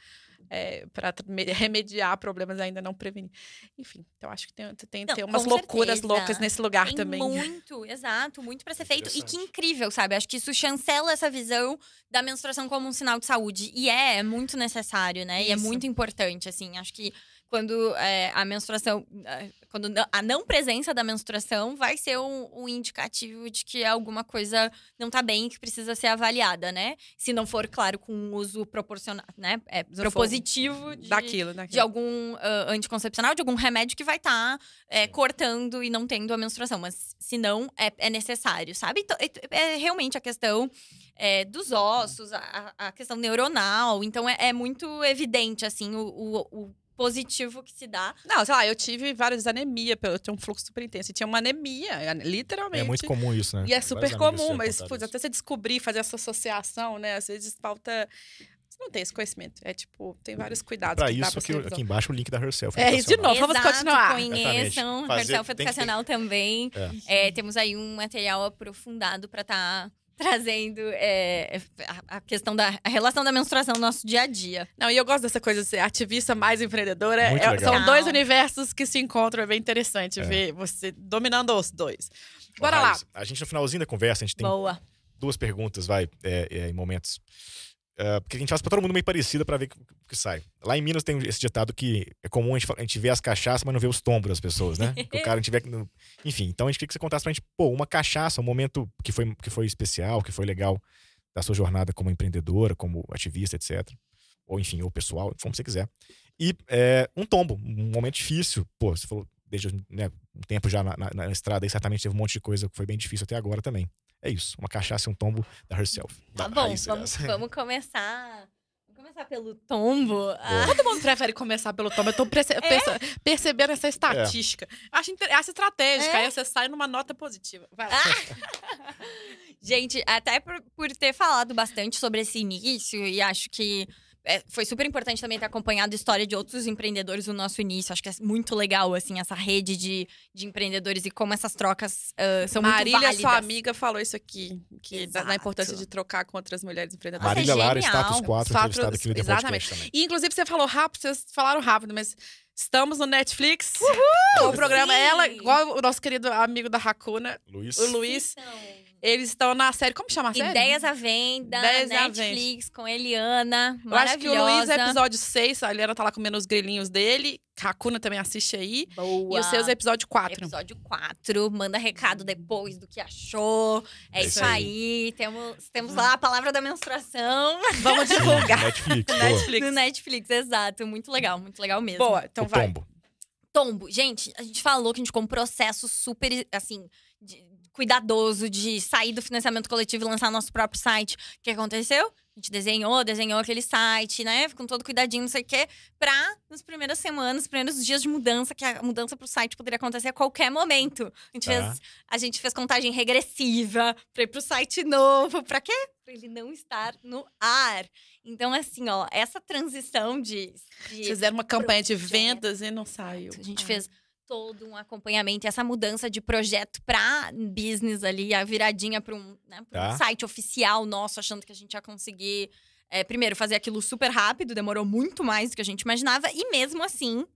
é, para remediar problemas ainda não prevenir. Enfim, então acho que tem, tem, não, tem umas loucuras loucas nesse lugar tem também. Né? Muito, exato, muito para ser feito. E que incrível, sabe? Acho que isso chancela essa visão da menstruação como um sinal de saúde. E é, é muito necessário, né? Isso. E é muito importante, assim. Acho que quando é, a menstruação, é, quando a não presença da menstruação vai ser um, um indicativo de que alguma coisa não está bem que precisa ser avaliada, né? Se não for, claro, com um uso proporcional, né? É, propositivo de, daquilo, daquilo. de algum uh, anticoncepcional, de algum remédio que vai estar tá, é, cortando e não tendo a menstruação. Mas se não, é, é necessário, sabe? Então, é, é realmente a questão é, dos ossos, a, a, questão neuronal. Então, é, muito evidente, assim, o, o, o positivo que se dá. Não, sei lá, eu tive várias anemia, eu tinha um fluxo super intenso. E tinha uma anemia, é, literalmente. É muito comum isso, né? E é super comum, mas até você descobrir, fazer essa associação, né? Às vezes falta não tem esse conhecimento. É tipo, tem vários cuidados. Pra que isso, aqui, aqui embaixo o link da Herself. É, é de novo, vamos Exato, continuar. Conheçam, Fazer, Herself é Educacional também. É. É, temos aí um material aprofundado para estar tá trazendo é, é a questão da a relação da menstruação no nosso dia a dia. Não, e eu gosto dessa coisa de ser ativista mais empreendedora. É, são Não. dois universos que se encontram. É bem interessante é. ver você dominando os dois. Bora lá. A gente, no finalzinho da conversa, a gente tem Boa. duas perguntas, vai, é, é, em momentos. É, porque a gente faz pra todo mundo meio parecido para ver o que, que, sai. Lá em Minas tem esse ditado que é comum a gente, a gente ver as cachaças, mas não ver os tombos das pessoas, né? que o cara não tiver. Enfim, então a gente queria que você contasse pra gente, pô, uma cachaça, um momento que foi, que foi especial, que foi legal da sua jornada como empreendedora, como ativista, etc. Ou enfim, ou pessoal, como você quiser. E é, um tombo, um momento difícil. Pô, você falou desde né, um tempo já na, na, na estrada aí, certamente teve um monte de coisa que foi bem difícil até agora também. É isso, uma cachaça e um tombo da Herself. Tá bom, Raíssa, vamos, né? vamos, começar. Vamos começar pelo tombo. Ah. Todo mundo prefere começar pelo tombo. Eu tô perce é? perce percebendo essa estatística. É. Acho, acho estratégica. É? Aí você sai numa nota positiva. Vai lá. Ah! Gente, até por, por ter falado bastante sobre esse início, e acho que é, foi super importante também ter acompanhado a história de outros empreendedores no nosso início. Acho que é muito legal, assim, essa rede de, de empreendedores e como essas trocas uh, são Marília, muito Marília, sua amiga, falou isso aqui, que da, da, importância de trocar com outras mulheres empreendedoras. Marília é Lara, Status 4, Status, aqui no Exatamente. E, inclusive, você falou rápido, vocês falaram rápido, mas... Estamos no Netflix. Uhul! O programa ela, igual o nosso querido amigo da Racuna, Luiz. o Luiz. Então. Eles estão na série. Como chama a série? Ideias à Venda, Ideias Netflix, à venda. com Eliana. Eu acho que o Luiz é episódio 6, a Eliana tá lá comendo os grelhinhos dele. Racuna também assiste aí. Boa. E os seus é episódio 4. Episódio 4. Manda recado depois do que achou. É, é isso aí. aí. Temos, temos lá a palavra da menstruação. Vamos divulgar. Netflix. Netflix. No Netflix, exato. Muito legal, muito legal mesmo. Boa, então o vai. Tombo. Tombo. Gente, a gente falou que a gente com um processo super, assim, de, cuidadoso de sair do financiamento coletivo e lançar nosso próprio site. O que aconteceu? A gente desenhou, desenhou aquele site, né? Com todo cuidadinho, não sei o quê, pra nas primeiras semanas, nos primeiros dias de mudança, que a mudança pro site poderia acontecer a qualquer momento. A gente, fez, a gente fez contagem regressiva pra ir pro site novo. Pra quê? Pra ele não estar no ar. Então, assim, ó, essa transição de. de Fizeram uma campanha de né? vendas e não saiu. A gente ah. fez todo um acompanhamento, e essa mudança de projeto para business ali, a viradinha para um, né, tá. um, site oficial nosso, achando que a gente ia conseguir, é, primeiro, fazer aquilo super rápido, demorou muito mais do que a gente imaginava, e mesmo assim,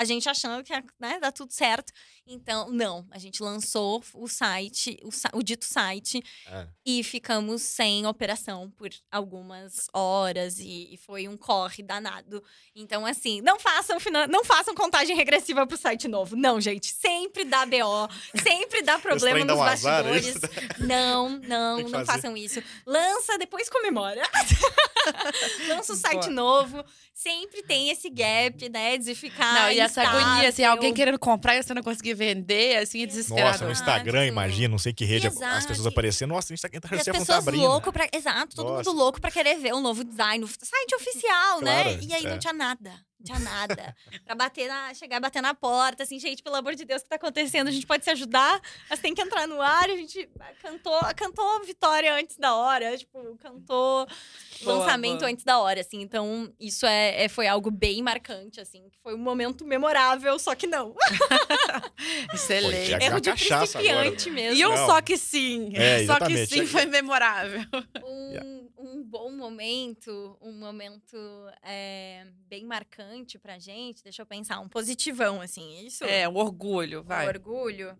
a gente achando que ia é, né, dar tudo certo. Então, não, a gente lançou o site, o, o dito site, é. e ficamos sem operação por algumas horas e, e, foi um corre danado. Então, assim, não façam, não façam contagem regressiva pro site novo. Não, gente, sempre dá BO, sempre dá problema nos um bastidores. Azar, né? não, não, não façam isso. Lança, depois comemora. Lança um site Boa. novo. Sempre tem esse gap, né? De ficar. Não, e essa agonia, assim, alguém querendo comprar e você não conseguir vender, assim, é desesperado. Nossa, no Instagram, imagina, não sei que rede Exato. as pessoas aparecendo. Nossa, o Instagram tá e as tá pessoas tá louco pra. Exato, todo Nossa. mundo louco pra querer ver um novo design, um site oficial, né? claro, né? E aí é. não tinha nada tinha nada. pra bater na, chegar e bater na porta, assim, gente, pelo amor de Deus, o que tá acontecendo? A gente pode se ajudar, mas tem que entrar no ar. A gente ah, cantou, cantou Vitória antes da hora, tipo, cantou boa, lançamento boa. antes da hora, assim. Então, isso é, é, foi algo bem marcante, assim, que foi um momento memorável, só que não. Excelente. Pô, Erro de principiante agora. Né? mesmo. E um não. só que sim. É, só que sim foi memorável. Um, um bom momento, um momento é, bem marcante pra gente. Deixa eu pensar, um positivão, assim, é isso? É, o um orgulho, vai. Um orgulho.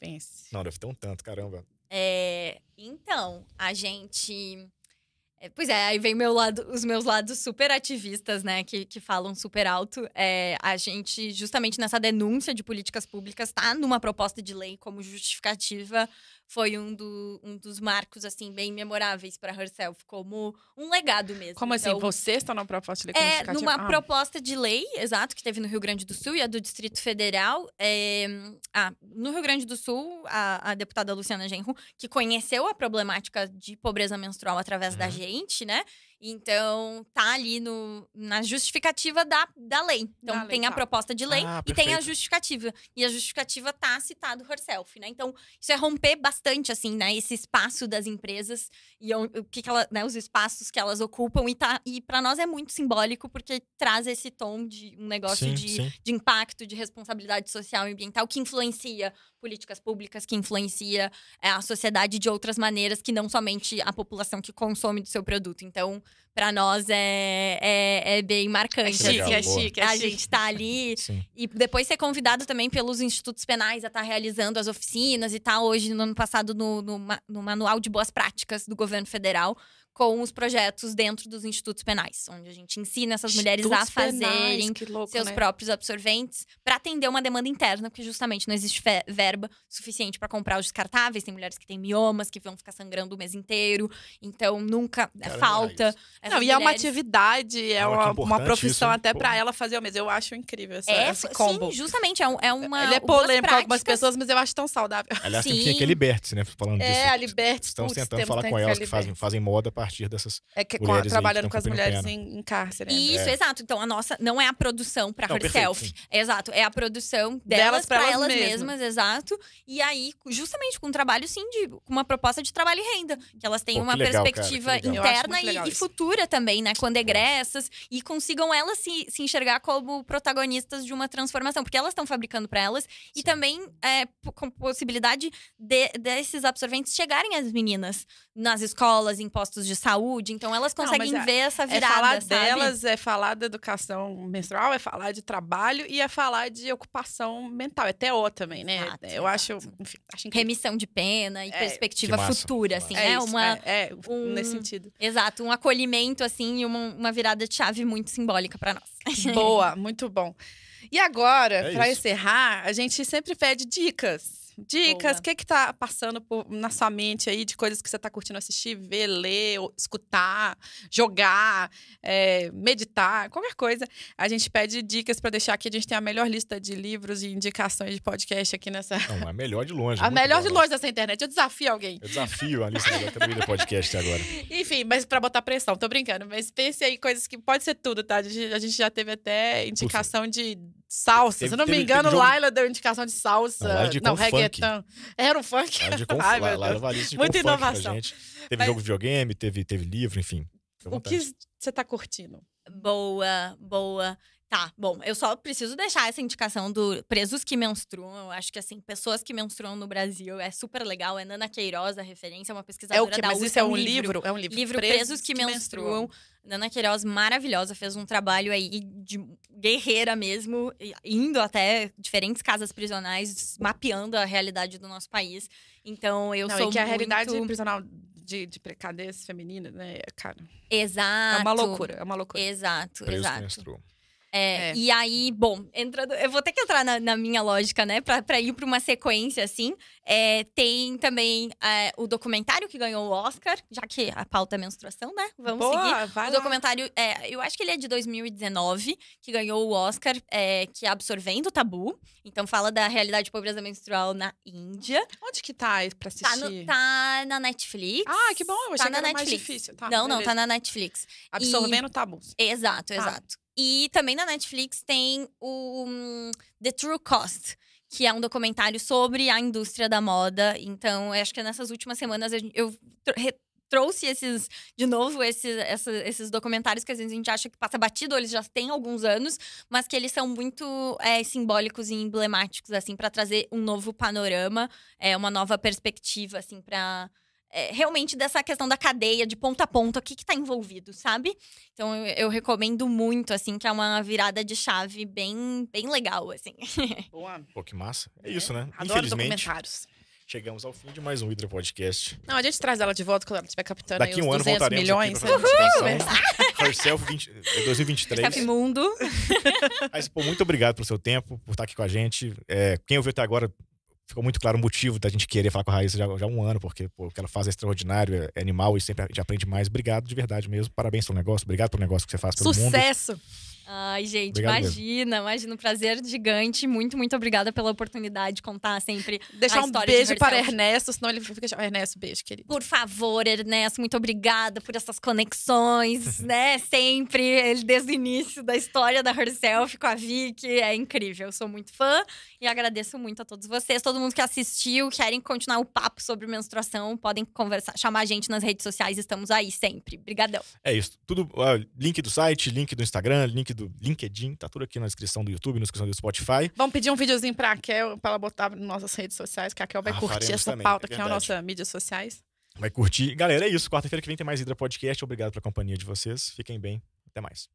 Pense. Não, deve ter um tanto, caramba. É, então, a gente. Eh, pois é, aí vem meu lado, os meus lados super ativistas, né, que, que falam super alto. É, a gente, justamente nessa denúncia de políticas públicas, está numa proposta de lei como justificativa foi um, do, um dos marcos, assim, bem memoráveis para Herself, como um legado mesmo. Como assim? então, assim? Você está na proposta de lei É, numa ah. proposta de lei, exato, que teve no Rio Grande do Sul e a do Distrito Federal. É, ah, no Rio Grande do Sul, a, a, deputada Luciana Genro, que conheceu a problemática de pobreza menstrual através uhum. da gente, né? Então, tá ali no, na justificativa da, da lei. Então, da lei, tem tá. a proposta de lei ah, e perfeito. tem a justificativa. E a justificativa tá citado herself, né? Então, isso é romper bastante, assim, né? Esse espaço das empresas e o que, que ela, né? os espaços que elas ocupam. E, tá, e para nós é muito simbólico, porque traz esse tom de um negócio sim, de, sim. de impacto, de responsabilidade social e ambiental que influencia políticas públicas, que influencia é, a sociedade de outras maneiras que não somente a população que consome do seu produto. Então, para nós é, é, é, bem marcante. É chique, é chique, é A gente tá ali. Sim. E depois ser convidado também pelos institutos penais a estar tá realizando as oficinas e tal. Tá hoje, no ano passado, no, no, no Manual de Boas Práticas do Governo Federal, com os projetos dentro dos institutos penais, onde a gente ensina essas mulheres institutos a fazerem louco, seus né? próprios absorventes para atender uma demanda interna, porque justamente não existe verba suficiente para comprar os descartáveis. Tem mulheres que têm miomas que vão ficar sangrando o mês inteiro, então nunca é falta. não, e mulheres... é uma atividade, é, é uma, uma é profissão isso, até para ela fazer o mês. Eu acho incrível essa, é, esse combo. Sim, justamente é, um, é uma. Ele é polêmico para algumas pessoas, mas eu acho tão saudável. Aliás, sim. tem que a Liberte, né? Falando é, disso. É a Liberte. Estão tentando falar com elas que, fazem, fazem moda para partir dessas. É que mulheres trabalhando que com as mulheres em, em, cárcere. Né? Isso, é. exato. Então a nossa não é a produção para herself. Perfeito. Exato. É a produção delas, delas para elas, elas mesmas. mesmas. exato. E aí, justamente com um trabalho, sim, de, com uma proposta de trabalho e renda. Que elas têm Pô, uma legal, perspectiva cara, interna e, e, futura também, né? Quando egressas. É. E consigam elas se, se enxergar como protagonistas de uma transformação. Porque elas estão fabricando para elas. Sim. E também é, com possibilidade de, desses absorventes chegarem às meninas nas escolas, em postos de saúde, então elas conseguem não, é, ver essa é virada. É falar sabe? delas, é falar da educação menstrual, é falar de trabalho e é falar de ocupação mental, é TO também, né? Exato, eu exato. acho, enfim, acho que... remissão de pena e é, perspectiva futura, assim, é né? Isso, uma, é, é um, nesse sentido. Exato, um acolhimento assim e uma, uma virada de chave muito simbólica para nós. Boa, muito bom. E agora, é para encerrar, a gente sempre pede dicas Dicas, o que que tá passando por, na sua mente aí de coisas que você tá curtindo assistir, ver, ler, escutar, jogar, é, meditar, qualquer coisa. A gente pede dicas para deixar aqui. A gente tem a melhor lista de livros e indicações de podcast aqui nessa. Não, a melhor de longe. A melhor de longe né? dessa internet. Eu desafio alguém. Eu desafio a lista de podcast agora. Enfim, mas para botar pressão, tô brincando. Mas pense aí coisas que pode ser tudo, tá? A gente já teve até indicação de Salsa. Teve, Se não teve, me engano, jogo... Laila deu indicação de salsa. Não, de não reggaeton. Funk. Era um funk. Ai, Muita inovação. Teve Mas... jogo de videogame, teve, teve livro, enfim. O que você tá curtindo? Boa, boa. Tá, bom, eu só preciso deixar essa indicação do Presos que Menstruam. Eu acho que, assim, pessoas que menstruam no Brasil é super legal. É Nana Queiroz a referência, é uma pesquisadora é o quê? da Mas isso é um livro, livro? É um livro. Livro Presos, Presos que, que menstruam. menstruam. Nana Queiroz, maravilhosa, fez um trabalho aí de guerreira mesmo, indo até diferentes casas prisionais, mapeando a realidade do nosso país. Então, eu Não, sou e que a muito... realidade prisional de, de precadez feminina, né, é, cara? Exato. É uma loucura, é uma loucura. Exato, Preso exato. Menstruam. É, é. E aí, bom, entrando, eu vou ter que entrar na, na minha lógica, né? Pra, pra ir pra uma sequência, assim. É, tem também é, o documentário que ganhou o Oscar, já que a pauta é menstruação, né? Vamos Boa, seguir. Vai o lá. documentário, é, eu acho que ele é de 2019, que ganhou o Oscar, é, que é Absorvendo o Tabu. Então fala da realidade de pobreza menstrual na Índia. Onde que tá pra assistir? Tá, no, tá na Netflix. Ah, que bom, eu achei tá que na era Netflix. mais difícil. Tá, não, beleza. não, tá na Netflix. Absorvendo e... tabus. Exato, tá. exato. E também na Netflix tem o um, The True Cost, que é um documentário sobre a indústria da moda. Então, acho que nessas últimas semanas eu trouxe esses, de novo, esses, esses documentários que às vezes a gente acha que passa batido, eles já têm alguns anos, mas que eles são muito é, simbólicos e emblemáticos, assim, para trazer um novo panorama, é, uma nova perspectiva, assim, para é, realmente dessa questão da cadeia, de ponta a ponta, o que está envolvido, sabe? Então eu, eu, recomendo muito, assim, que é uma virada de chave bem, bem legal, assim. Boa. Pô, que massa. É, é. isso, né? Adoro Infelizmente. Documentários. Chegamos ao fim de mais um hidro Podcast. Não, a gente traz ela de volta quando ela estiver captando Daqui um ano voltaremos milhões. Aqui Herself 20, 2023. Mundo. Mas, pô, muito obrigado pelo seu tempo, por estar aqui com a gente. É, quem ouviu até agora, ficou muito claro o motivo da gente querer falar com a Raíssa já, já há um ano, porque pô, o que ela faz é extraordinário, é, é animal e sempre a gente aprende mais. Obrigado de verdade mesmo. Parabéns pelo negócio. Obrigado pelo negócio que você faz pelo Sucesso! mundo. Sucesso! Ai, gente, obrigado imagina, mesmo. imagina. Um prazer gigante. Muito, muito obrigada pela oportunidade de contar sempre. Deixar um beijo para Ernesto, senão ele fica. Ernesto, beijo, querido. Por favor, Ernesto, muito obrigada por essas conexões, né? Sempre, ele desde o início da história da Herself com a Vicky. É incrível, eu sou muito fã. E agradeço muito a todos vocês, todo mundo que assistiu, querem continuar o papo sobre menstruação, podem conversar, chamar a gente nas redes sociais, estamos aí sempre. Obrigadão. É isso. Tudo, link do site, link do Instagram, link do LinkedIn, tá tudo aqui na descrição do YouTube, na descrição do Spotify. Vamos pedir um videozinho pra Kel, pra ela botar nas nossas redes sociais, que a Kel vai ah, curtir essa também, pauta, é que é a nossa mídias sociais. Vai curtir. Galera, é isso. Quarta-feira que vem tem mais Hidra Podcast. Obrigado pela companhia de vocês. Fiquem bem. Até mais.